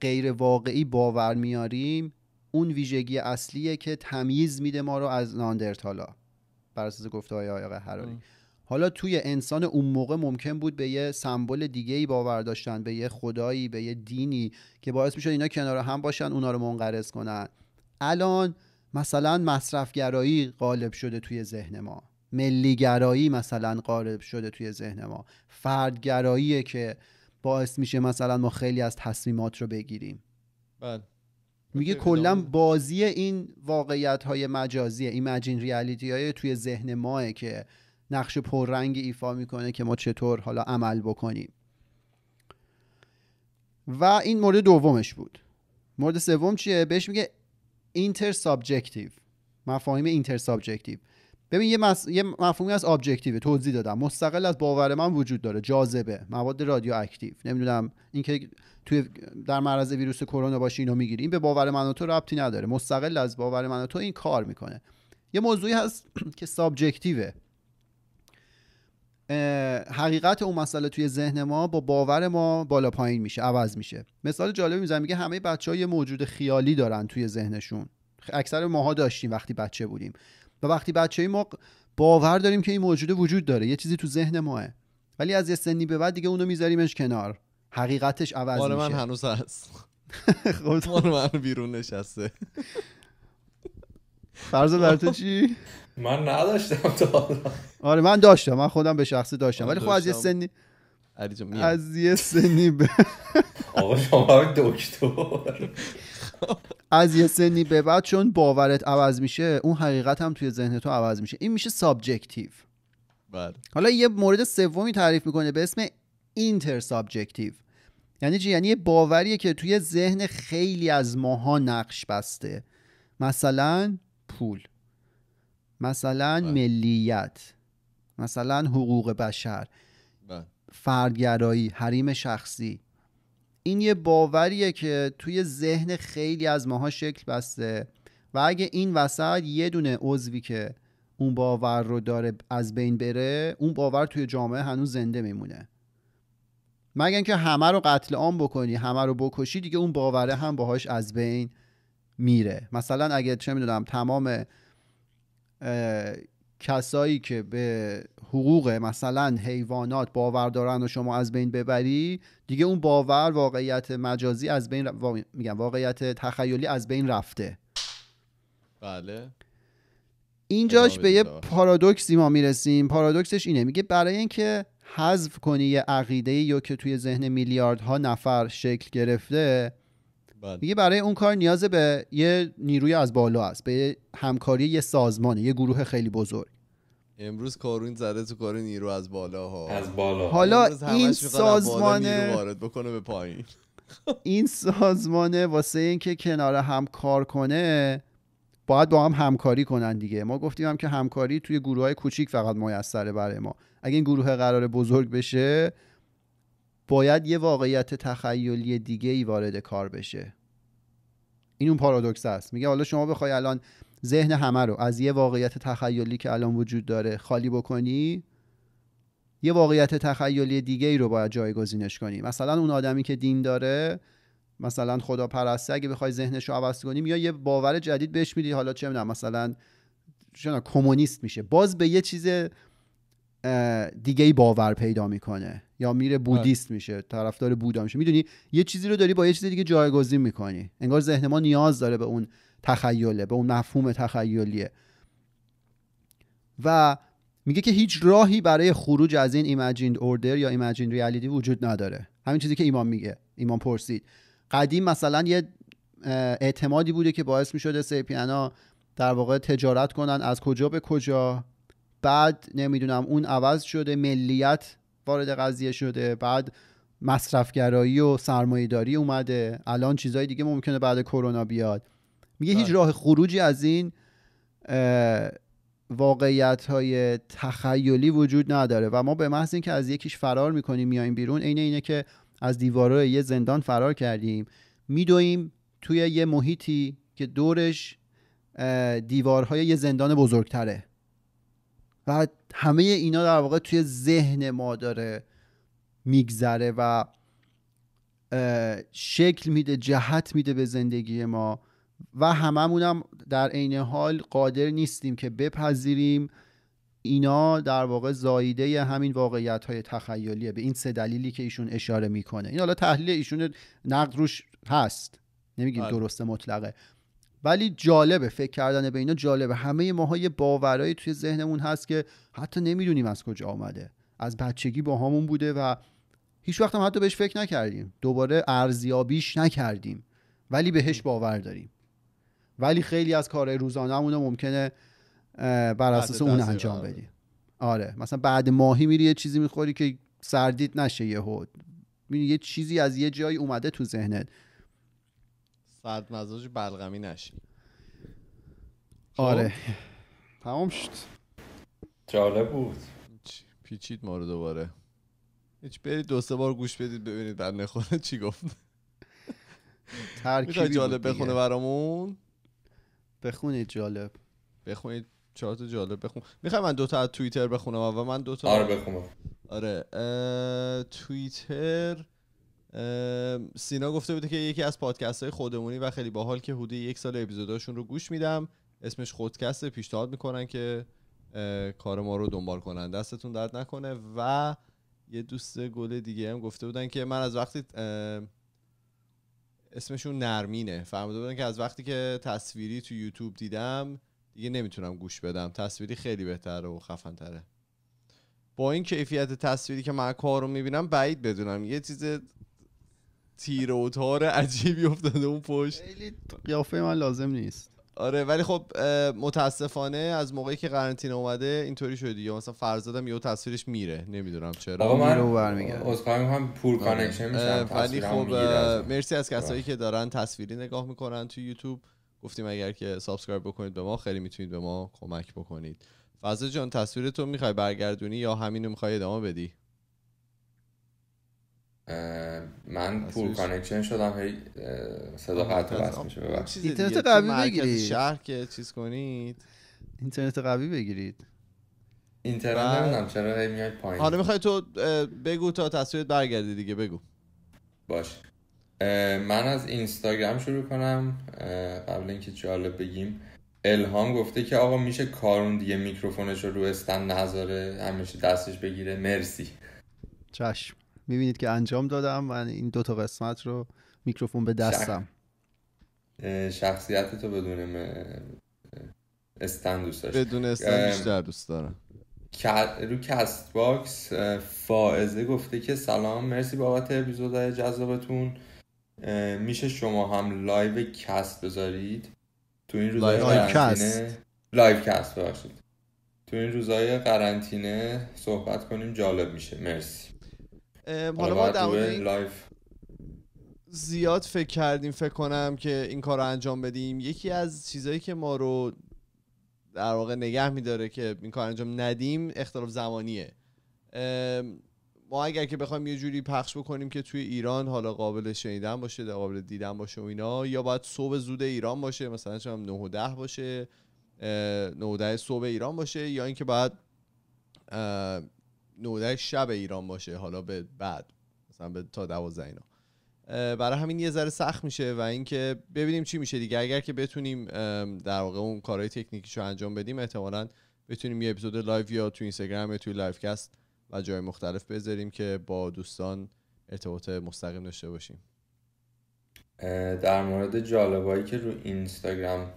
غیر واقعی باور میاریم اون ویژگی اصلیه که تمیز میده ما رو از ناندرتالا بر اساس گفته های آقای حراری آره. حالا توی انسان اون موقع ممکن بود به یه سمبل دیگه ای باور داشتن به یه خدایی به یه دینی که باعث میشد اینا کنار هم باشن اونا رو منقرض کنن الان مثلا مصرفگرایی غالب شده توی ذهن ما ملیگرایی مثلا غالب شده توی ذهن ما فردگراییه که باعث میشه مثلا ما خیلی از تصمیمات رو بگیریم بله میگه کلا بازی این واقعیت های مجازی ایمجین ریالیتی های توی ذهن ماه که نقش پررنگی ایفا میکنه که ما چطور حالا عمل بکنیم و این مورد دومش بود مورد سوم چیه بهش میگه اینتر سابجکتیو مفاهیم اینتر سابجکتیو ببین یه, مفهومی از ابجکتیو توضیح دادم مستقل از باور من وجود داره جاذبه مواد رادیواکتیو نمیدونم اینکه توی در معرض ویروس کرونا باشی اینو میگیری این به باور من و تو ربطی نداره مستقل از باور من و تو این کار میکنه یه موضوعی هست <clears throat> که سابجکتیوه حقیقت اون مسئله توی ذهن ما با باور ما بالا پایین میشه عوض میشه مثال جالبی میزنم میگه همه بچه ها یه موجود خیالی دارن توی ذهنشون اکثر ماها داشتیم وقتی بچه بودیم و وقتی بچه ما باور داریم که این موجود وجود داره یه چیزی تو ذهن ماه ولی از یه سنی به بعد دیگه اونو میذاریمش کنار حقیقتش عوض میشه من هنوز هست <laughs> خب من بیرون نشسته فرض بر چی من نداشتم تا آره من داشتم من خودم به شخصی داشتم ولی خب از یه سنی از یه سنی به آقا شما دکتر از یه سنی به بعد چون باورت عوض میشه اون حقیقت هم توی ذهن تو عوض میشه این میشه سابجکتیو بله. حالا یه مورد سومی تعریف میکنه به اسم اینتر سابجکتیو یعنی چی یعنی باوریه که توی ذهن خیلی از ماها نقش بسته مثلا پول مثلا بله. ملیت مثلا حقوق بشر بله. فردگرایی حریم شخصی این یه باوریه که توی ذهن خیلی از ماها شکل بسته و اگه این وسط یه دونه عضوی که اون باور رو داره از بین بره اون باور توی جامعه هنوز زنده میمونه مگر اینکه همه رو قتل عام بکنی همه رو بکشی دیگه اون باوره هم باهاش از بین میره مثلا اگه چه میدونم تمام کسایی که به حقوق مثلا حیوانات باور دارن و شما از بین ببری دیگه اون باور واقعیت مجازی از بین میگم واقعیت تخیلی از بین رفته بله اینجاش به یه پارادوکسی ما میرسیم پارادوکسش اینه میگه برای اینکه حذف کنی یه عقیده یا که توی ذهن میلیاردها نفر شکل گرفته بله. میگه برای اون کار نیاز به یه نیروی از بالا است به همکاری یه سازمانه یه گروه خیلی بزرگ امروز کارون زده تو کار نیرو از بالا ها از بالا حالا این سازمان وارد بکنه به پایین <laughs> این سازمانه واسه اینکه کنار هم کار کنه باید با هم همکاری کنن دیگه ما گفتیم هم که همکاری توی گروه های کوچیک فقط میسره برای ما اگه این گروه قرار بزرگ بشه باید یه واقعیت تخیلی دیگه ای وارد کار بشه این اون پارادوکس است میگه حالا شما بخوای الان ذهن همه رو از یه واقعیت تخیلی که الان وجود داره خالی بکنی یه واقعیت تخیلی دیگه ای رو باید جایگزینش کنی مثلا اون آدمی که دین داره مثلا خدا پرسته اگه بخوای ذهنش رو عوض کنیم یا یه باور جدید بهش میدی حالا چه میدونم مثلا کمونیست میشه باز به یه چیز دیگه ای باور پیدا میکنه یا میره آره. بودیست میشه طرفدار بودا میشه میدونی یه چیزی رو داری با یه چیز دیگه جایگزین میکنی انگار ذهن ما نیاز داره به اون تخیله به اون مفهوم تخیلیه و میگه که هیچ راهی برای خروج از این ایمجیند اوردر یا ایمجیند ریالیتی وجود نداره همین چیزی که ایمان میگه ایمان پرسید قدیم مثلا یه اعتمادی بوده که باعث میشده سیپیانا در واقع تجارت کنن از کجا به کجا بعد نمیدونم اون عوض شده ملیت وارد قضیه شده بعد مصرفگرایی و سرمایهداری اومده الان چیزهای دیگه ممکنه بعد کرونا بیاد میگه هیچ بله. راه خروجی از این واقعیت های تخیلی وجود نداره و ما به محض اینکه از یکیش فرار میکنیم میایم بیرون عین اینه که از دیوارهای یه زندان فرار کردیم میدویم توی یه محیطی که دورش دیوارهای یه زندان بزرگتره و همه اینا در واقع توی ذهن ما داره میگذره و شکل میده جهت میده به زندگی ما و هممونم در عین حال قادر نیستیم که بپذیریم اینا در واقع زاییده همین واقعیت های تخیلیه به این سه دلیلی که ایشون اشاره میکنه این حالا تحلیل ایشون نقد روش هست نمیگیم بله. درست مطلقه ولی جالبه فکر کردن به اینا جالبه همه ماها یه باورایی توی ذهنمون هست که حتی نمیدونیم از کجا آمده از بچگی با همون بوده و هیچ وقت هم حتی بهش فکر نکردیم دوباره ارزیابیش نکردیم ولی بهش باور داریم ولی خیلی از کارهای روزانهمون ممکنه بر اساس اون انجام بدیم آره. آره مثلا بعد ماهی میری یه چیزی میخوری که سردید نشه یهو یه چیزی از یه جایی اومده تو ذهنت صد مزاج بلغمی نشی خب؟ آره تمام شد جالب بود پیچید ما رو دوباره هیچ برید دو سه بار گوش بدید ببینید در نخونه چی گفت ترکیبی جالب بخونه برامون بخونید جالب بخونید چهار تا جالب بخون میخوام من دو از توییتر بخونم و من دوتا آره بخونم آره توییتر سینا گفته بوده که یکی از پادکست های خودمونی و خیلی باحال که حدود یک سال اپیزوداشون رو گوش میدم اسمش خودکسته پیشنهاد میکنن که کار ما رو دنبال کنن دستتون درد نکنه و یه دوست گل دیگه هم گفته بودن که من از وقتی اسمشون نرمینه فهمیده بودن که از وقتی که تصویری تو یوتیوب دیدم دیگه نمیتونم گوش بدم تصویری خیلی بهتره و خفن تره با این کیفیت تصویری که من کار رو میبینم بعید بدونم یه چیز تیر و عجیبی افتاده اون پشت قیافه من لازم نیست آره ولی خب متاسفانه از موقعی که قرنطینه اومده اینطوری شدی یا مثلا فرزادم یه تصویرش میره نمیدونم چرا آقا من از هم پور کانکشن ولی خب مرسی از آره. کسایی که دارن تصویری نگاه میکنن تو یوتیوب گفتیم اگر که سابسکرایب بکنید به ما خیلی میتونید به ما کمک بکنید فرزاد جان تصویر تو میخوای برگردونی یا همینو میخوای ادامه بدی من پول کانکشن شدم هی صدا قطع بس خب. میشه اینترنت قوی بگیرید شهر که چیز کنید اینترنت قوی بگیرید اینترنت نمیدونم چرا هی میاد پایین حالا میخوای تو بگو تا تصویرت برگردی دیگه بگو باش من از اینستاگرام شروع کنم قبل اینکه جالب بگیم الهام گفته که آقا میشه کارون دیگه میکروفونش رو رو استن نذاره همیشه دستش بگیره مرسی چشم میبینید که انجام دادم من این دوتا قسمت رو میکروفون به دستم شخ... شخصیت تو بدون استن دوست داشت بدون استن بیشتر دوست دارم رو کست باکس فائزه گفته که سلام مرسی بابت اپیزود جذابتون میشه شما هم لایو کست بذارید تو این روزای قرنطینه لایو کست باشید تو این روزای قرنطینه صحبت کنیم جالب میشه مرسی حالا ما در زیاد فکر کردیم فکر کنم که این کار رو انجام بدیم یکی از چیزهایی که ما رو در واقع نگه میداره که این کار انجام ندیم اختلاف زمانیه ما اگر که بخوایم یه جوری پخش بکنیم که توی ایران حالا قابل شنیدن باشه قابل دیدن باشه و اینا یا باید صبح زود ایران باشه مثلا هم 9 و 10 باشه 9 و 10 صبح ایران باشه یا اینکه باید نوده شب ایران باشه حالا به بعد مثلا به تا 12 اینا برای همین یه ذره سخت میشه و اینکه ببینیم چی میشه دیگه اگر که بتونیم در واقع اون کارهای رو انجام بدیم احتمالا بتونیم یه اپیزود لایو یا تو اینستاگرام یا توی کست و جای مختلف بذاریم که با دوستان ارتباط مستقیم داشته باشیم در مورد جالبایی که رو اینستاگرام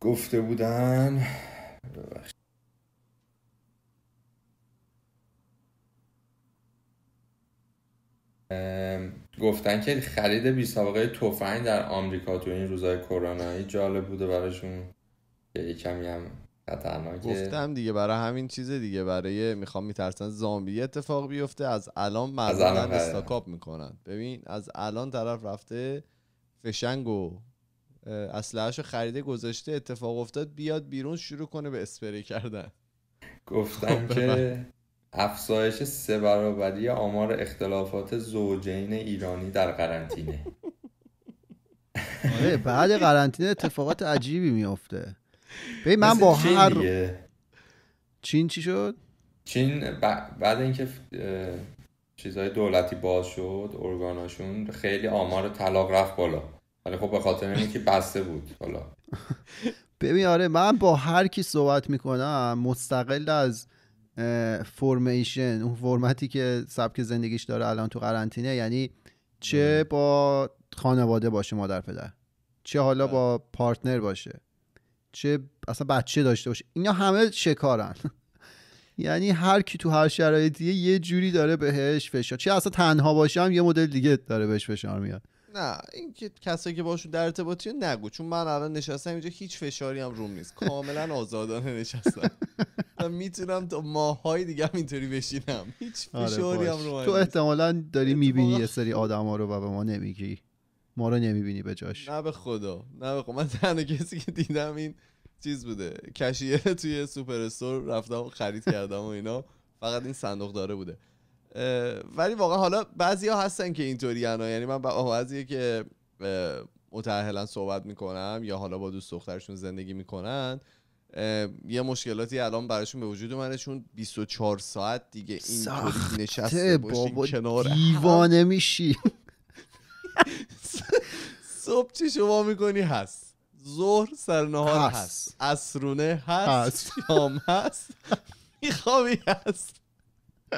گفته بودن گفتن که خرید بی سابقه تفنگ در آمریکا تو این روزای کرونایی جالب بوده براشون یه کمی هم خطرناکه گفتم دیگه برای همین چیز دیگه برای میخوام میترسن زامبی اتفاق بیفته از الان مردم آره. استاکاپ میکنن ببین از الان طرف رفته فشنگ و اسلحه‌اشو خریده گذاشته اتفاق افتاد بیاد بیرون شروع کنه به اسپری کردن گفتم خب، که افزایش سه برابری آمار اختلافات زوجین ایرانی در قرنطینه آره بعد قرنطینه اتفاقات عجیبی میافته ببین من با هر دیگه. چین چی شد چین بعد اینکه چیزهای دولتی باز شد ارگاناشون خیلی آمار طلاق رفت بالا ولی خب به خاطر اینکه بسته بود حالا <laughs> ببین آره من با هر کی صحبت میکنم مستقل از فرمیشن اون فرمتی که سبک زندگیش داره الان تو قرنطینه یعنی چه بله. با خانواده باشه مادر پدر چه حالا بله. با پارتنر باشه چه اصلا بچه داشته باشه اینا همه شکارن <laughs> یعنی هر کی تو هر شرایطی یه جوری داره بهش فشار چه اصلا تنها باشه هم یه مدل دیگه داره بهش فشار میاد نه این که کسایی که باشون در ارتباطی نگو چون من الان نشستم اینجا هیچ فشاری هم روم نیست کاملا آزادانه نشستم <laughs> من میتونم تا ماهای دیگه هم اینطوری بشینم هیچ آره، فشاری هم رو تو احتمالا داری میبینی یه <laughs> سری آدم ها رو و به ما نمیگی ما رو نمیبینی به جاش نه به خدا نه به خدا من تنها کسی که دیدم این چیز بوده کشیه <laughs> توی سوپر استور رفتم خرید کردم و اینا فقط این صندوق داره بوده ولی واقعا حالا بعضی ها هستن که اینطوری یعنی من بعضیه که متعهلا صحبت میکنم یا حالا با دوست دخترشون زندگی میکنن یه مشکلاتی الان براشون به وجود اومده چون 24 ساعت دیگه اینطوری نشسته باشین بابا کنار دیوانه میشی <laughs> صبح چی شما میکنی هست ظهر سر نهار هست اسرونه هست <laughs> شام هست میخوابی هست <laughs>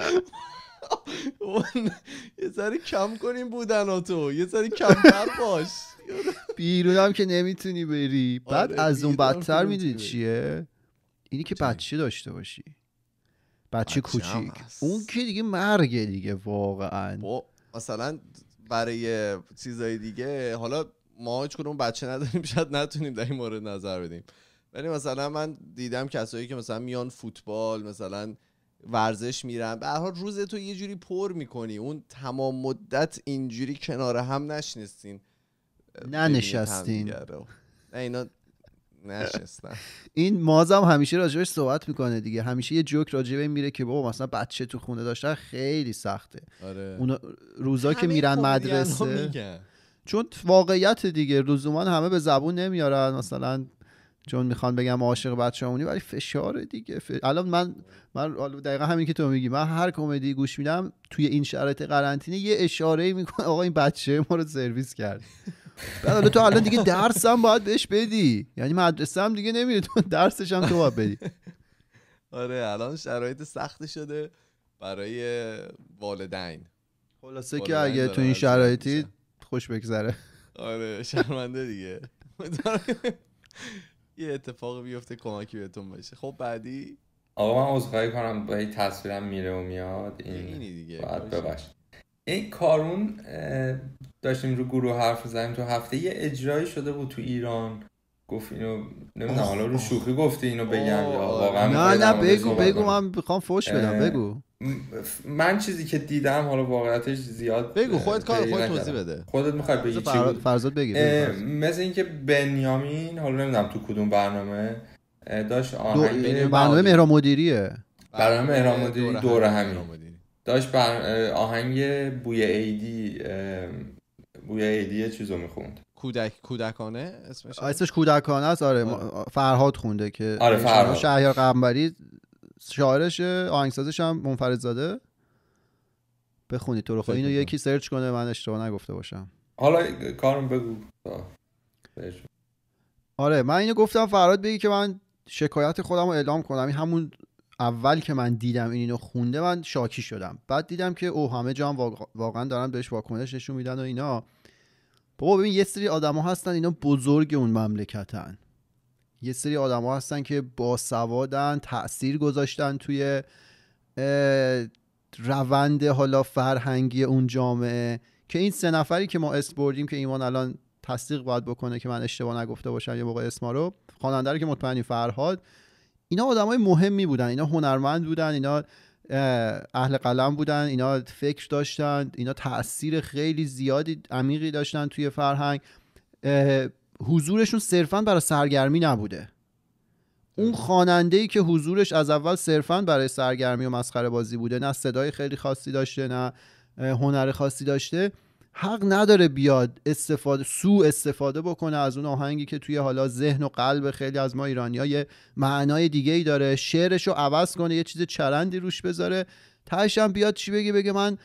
یه ذره کم کنیم بودن تو یه ذره کمتر باش بیرونم که نمیتونی بری آره، بعد از اون بدتر میدونی چیه اینی که بچه داشته باشی بچه کوچیک اون که دیگه مرگه دیگه واقعا مثلا برای چیزای دیگه حالا ما هیچ کدوم بچه نداریم شاید نتونیم در این مورد نظر بدیم ولی مثلا من دیدم کسایی که مثلا میان فوتبال مثلا ورزش میرن به هر روز تو یه جوری پر میکنی اون تمام مدت اینجوری کنار هم نشنستین ننشستین نه اینا نشستن این مازم همیشه راجبش صحبت میکنه دیگه همیشه یه جوک راجبه میره که بابا مثلا بچه تو خونه داشتن خیلی سخته آره. اون روزا که میرن مدرسه چون واقعیت دیگه روزمان همه به زبون نمیارن مثلا چون میخوان بگم عاشق همونی ولی فشار دیگه الان من من دقیقا همین که تو میگی من هر کمدی گوش میدم توی این شرایط قرنطینه یه اشاره میکنه آقا این بچه ما رو سرویس کرد بعد تو الان دیگه درس هم باید بهش بدی یعنی مدرسه هم دیگه نمیره تو درسش هم تو باید بدی آره الان شرایط سخت شده برای والدین خلاصه که اگه تو این شرایطی خوش بگذره آره شرمنده دیگه <laughs> یه اتفاق بیفته کمکی بهتون باشه خب بعدی آقا من عذرخواهی کنم با تصویرم میره و میاد این دیگه باید ببخشید این کارون داشتیم رو گروه حرف زنیم تو هفته یه اجرایی شده بود تو ایران گفت اینو نمیدونم حالا رو شوخی گفته اینو بگم واقعا نه نه بگو بگو من میخوام فوش بدم بگو من چیزی که دیدم حالا واقعیتش زیاد بگو خودت کار خودت توضیح بده خودت میخوای بگی چی بود فرزاد بگی مثل اینکه بنیامین حالا نمیدونم تو کدوم برنامه داشت آهنگ برنامه مهرامدیریه برنامه مهرامدیری دور همین داشت بر آهنگ بوی ایدی بوی عیدی چیز رو میخوند کودک کودکانه اسمش اسمش کودکانه است آره،, آره, فرهاد خونده که آره فرهاد شهریار قنبری شاعرش آهنگسازش هم منفرد زاده بخونید تو رو خب اینو یکی سرچ کنه من اشتباه نگفته باشم حالا کارم بگو آره من اینو گفتم فراد بگی که من شکایت خودم رو اعلام کنم این همون اول که من دیدم این اینو خونده من شاکی شدم بعد دیدم که او همه جا هم واقعا دارن بهش واکنش نشون میدن و اینا بابا ببین یه سری آدما هستن اینا بزرگ اون مملکتن یه سری آدما هستن که با سوادن تاثیر گذاشتن توی روند حالا فرهنگی اون جامعه که این سه نفری که ما اسم بردیم که ایمان الان تصدیق باید بکنه که من اشتباه نگفته باشم یه موقع اسما رو خواننده که مطمئنی فرهاد اینا های مهمی بودن اینا هنرمند بودن اینا اهل قلم بودن اینا فکر داشتن اینا تاثیر خیلی زیادی عمیقی داشتن توی فرهنگ حضورشون صرفا برای سرگرمی نبوده اون خواننده ای که حضورش از اول صرفا برای سرگرمی و مسخره بازی بوده نه صدای خیلی خاصی داشته نه هنر خاصی داشته حق نداره بیاد استفاده سو استفاده بکنه از اون آهنگی که توی حالا ذهن و قلب خیلی از ما ایرانی ها یه معنای دیگه ای داره شعرش رو عوض کنه یه چیز چرندی روش بذاره تهشم بیاد چی بگه بگه من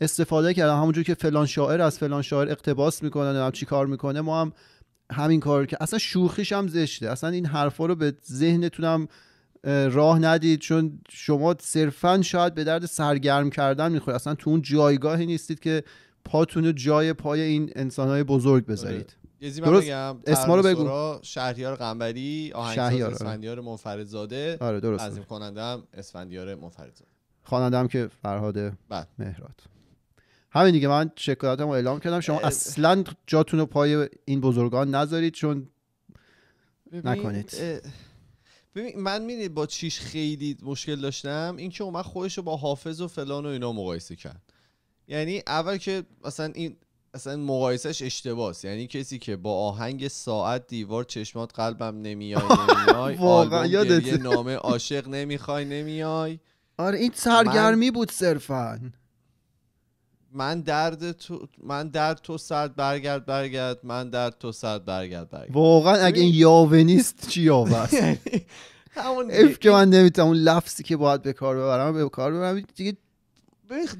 استفاده کردم همونجور که فلان شاعر از فلان شاعر اقتباس میکنه و چی کار میکنه ما هم همین کار که اصلا شوخیش هم زشته اصلا این حرفا رو به ذهنتونم راه ندید چون شما صرفا شاید به درد سرگرم کردن میخورید اصلا تو اون جایگاهی نیستید که پاتون جای پای این انسانهای بزرگ آره. بذارید درست اسما رو بگو شهریار قنبری آهنگساز آره. اسفندیار منفردزاده آره درست عظیم کننده اسفندیار منفردزاده خواننده هم که فرهاد بله. مهرات همین دیگه من شکایتم اعلام کردم شما اصلا جاتون رو پای این بزرگان نذارید چون نکنید ببین من میدید با چیش خیلی مشکل داشتم اینکه اومد خودش رو با حافظ و فلان و اینا مقایسه کرد یعنی اول که اصلا این اصلا مقایسش اشتباس یعنی کسی که با آهنگ ساعت دیوار چشمات قلبم نمیای <laughs> نمیای واقعا یادت نامه عاشق نمیخوای نمیای آره این سرگرمی بود صرفا من درد تو من درد تو سرد برگرد برگرد من درد تو سرد برگرد برگرد واقعا اگه این یعنی- یاوه نیست چی یاوه است <laughs> یعنی همون اف که من اون لفظی که باید به کار ببرم به کار ببرم دیگه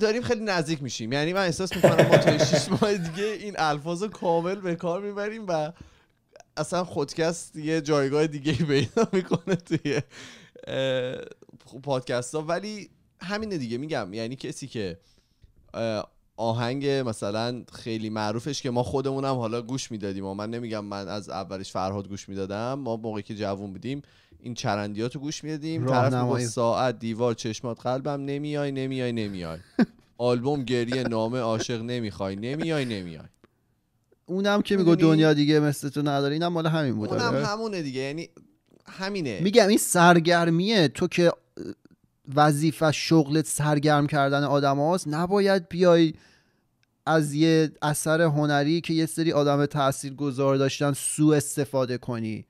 داریم خیلی نزدیک میشیم یعنی من احساس میکنم ما تا شیش ماه دیگه این الفاظ کامل به کار میبریم و اصلا خودکست یه جایگاه دیگه پیدا میکنه توی پادکست ها ولی همینه دیگه میگم یعنی کسی که آهنگ مثلا خیلی معروفش که ما خودمونم حالا گوش میدادیم و من نمیگم من از اولش فرهاد گوش میدادم ما موقعی که جوون بودیم این چرندیاتو گوش میدیم طرف با ساعت دیوار چشمات قلبم نمیای نمیای نمیای <laughs> آلبوم گریه نامه عاشق نمیخوای نمیای نمیای اونم که میگو دنیا دیگه مثل تو نداره اینم مال همین بود اونم آره. همونه دیگه یعنی همینه میگم این سرگرمیه تو که وظیفه شغلت سرگرم کردن آدم هاست نباید بیای از یه اثر هنری که یه سری آدم تاثیرگذار گذار داشتن سوء استفاده کنی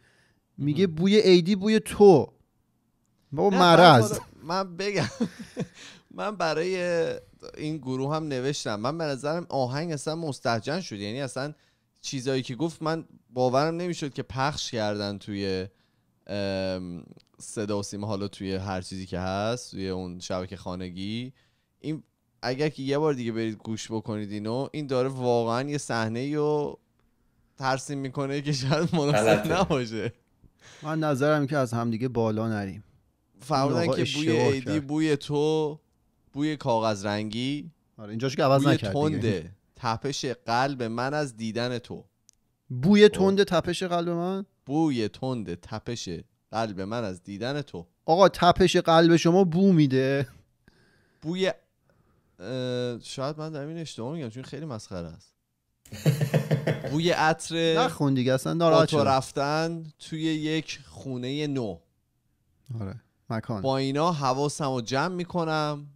میگه بوی ایدی بوی تو بابا مرض من بگم <laughs> من برای این گروه هم نوشتم من به نظرم آهنگ اصلا مستحجن شد یعنی اصلا چیزایی که گفت من باورم نمیشد که پخش کردن توی صدا و سیما حالا توی هر چیزی که هست توی اون شبکه خانگی این اگر که یه بار دیگه برید گوش بکنید اینو این داره واقعا یه صحنه رو ترسیم میکنه که شاید مناسب نباشه من نظرم که از همدیگه بالا نریم فرمودن که بوی ایدی بوی تو بوی کاغذ رنگی آره اینجاشو که عوض بوی تنده تپش قلب من از دیدن تو بوی خب. تند تپش قلب من بوی تند تپش قلب من از دیدن تو آقا تپش قلب شما بو میده بوی شاید من در این اشتباه میگم چون خیلی مسخره است <laughs> بوی عطر نخون دیگه اصلا رفتن توی یک خونه نو آره مکان با اینا حواسم جمع میکنم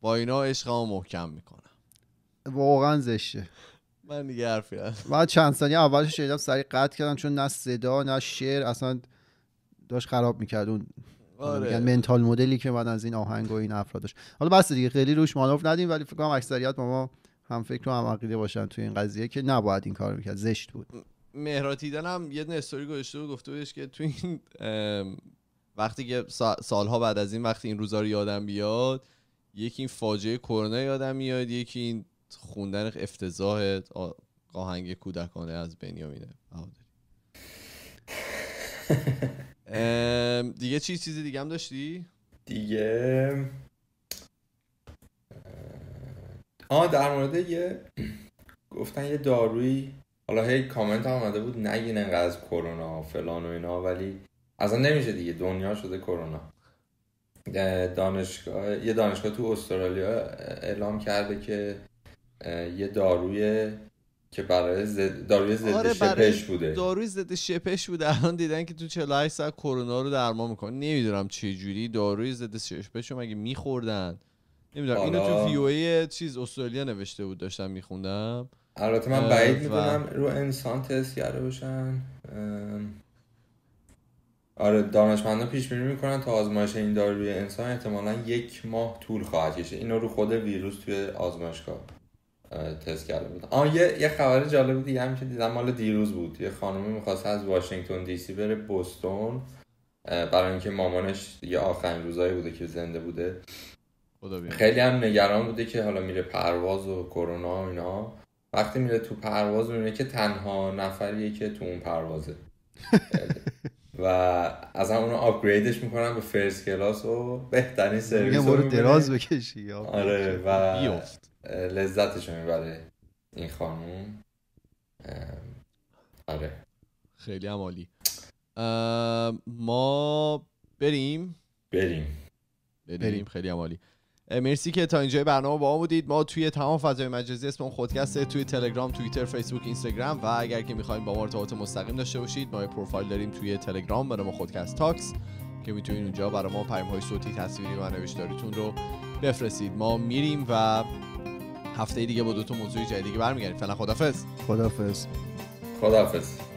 با اینا عشقمو محکم میکنم واقعا زشته من دیگه حرفی بعد چند ثانیه اولش شنیدم سریع قطع کردم چون نه صدا نه شعر اصلا داشت خراب میکرد اون آره. منتال مدلی که بعد از این آهنگ و این افرادش حالا بس دیگه خیلی روش مانوف ندیم ولی فکر کنم اکثریت ما هم فکر و هم عقیده باشن توی این قضیه که نباید این کار میکرد زشت بود مهراتیدن هم یه دونه استوری گذاشته بود گفته بودش که تو این وقتی که سالها بعد از این وقتی این روزا رو یادم بیاد یکی این فاجعه کرونا یادم میاد یکی این خوندن افتضاح آهنگ کودکانه از بنیامینه <laughs> دیگه چی چیزی دیگه هم داشتی دیگه آه در مورد یه <clears throat> گفتن یه داروی حالا هی کامنت هم آمده بود نگین انقدر از کرونا فلان و اینا ولی اصلا نمیشه دیگه دنیا شده کرونا دانشگاه یه دانشگاه تو استرالیا اعلام کرده که یه داروی که برای زد... داروی ضد آره، شپش بوده داروی ضد شپش بوده الان دیدن که تو 48 ساعت کرونا رو درمان میکنه نمیدونم چه جوری داروی ضد شپش رو مگه میخوردن نمیدونم اینو تو ای چیز استرالیا نوشته بود داشتم میخوندم البته من بعید میدونم رو انسان تست کرده باشن آره دانشمندان پیش بینی میکنن تا آزمایش این داروی انسان احتمالا یک ماه طول خواهد کشید اینو رو خود ویروس توی آزمایشگاه تست کرده بود آه یه, یه خبر جالب دیگه هم که دیدم مال دیروز بود یه خانمی میخواست از واشنگتن دی سی بره بوستون برای اینکه مامانش یه آخرین روزایی بوده که زنده بوده خیلی هم نگران بوده که حالا میره پرواز و کرونا و اینا وقتی میره تو پرواز میبینه که تنها نفریه که تو اون پروازه <laughs> و از هم اونو آپگریدش میکنن به فرست کلاس و بهترین سرویس رو دراز بکشی آره و لذتش میبره این خانم آره خیلی هم عالی ما بریم بریم بریم, بریم. خیلی هم عالی مرسی که تا اینجای برنامه با ما بودید ما توی تمام فضای مجازی اسم اون خودکسته توی تلگرام توییتر فیسبوک اینستاگرام و اگر که میخواین با ما ارتباط مستقیم داشته باشید ما پروفایل داریم توی تلگرام برای ما خودکست تاکس که میتونید اونجا برای ما پیام های صوتی تصویری و نوشتاریتون رو بفرستید ما میریم و هفته دیگه با دو تا موضوع جدیدی برمیگردیم فعلا خدافظ خدافظ خدافظ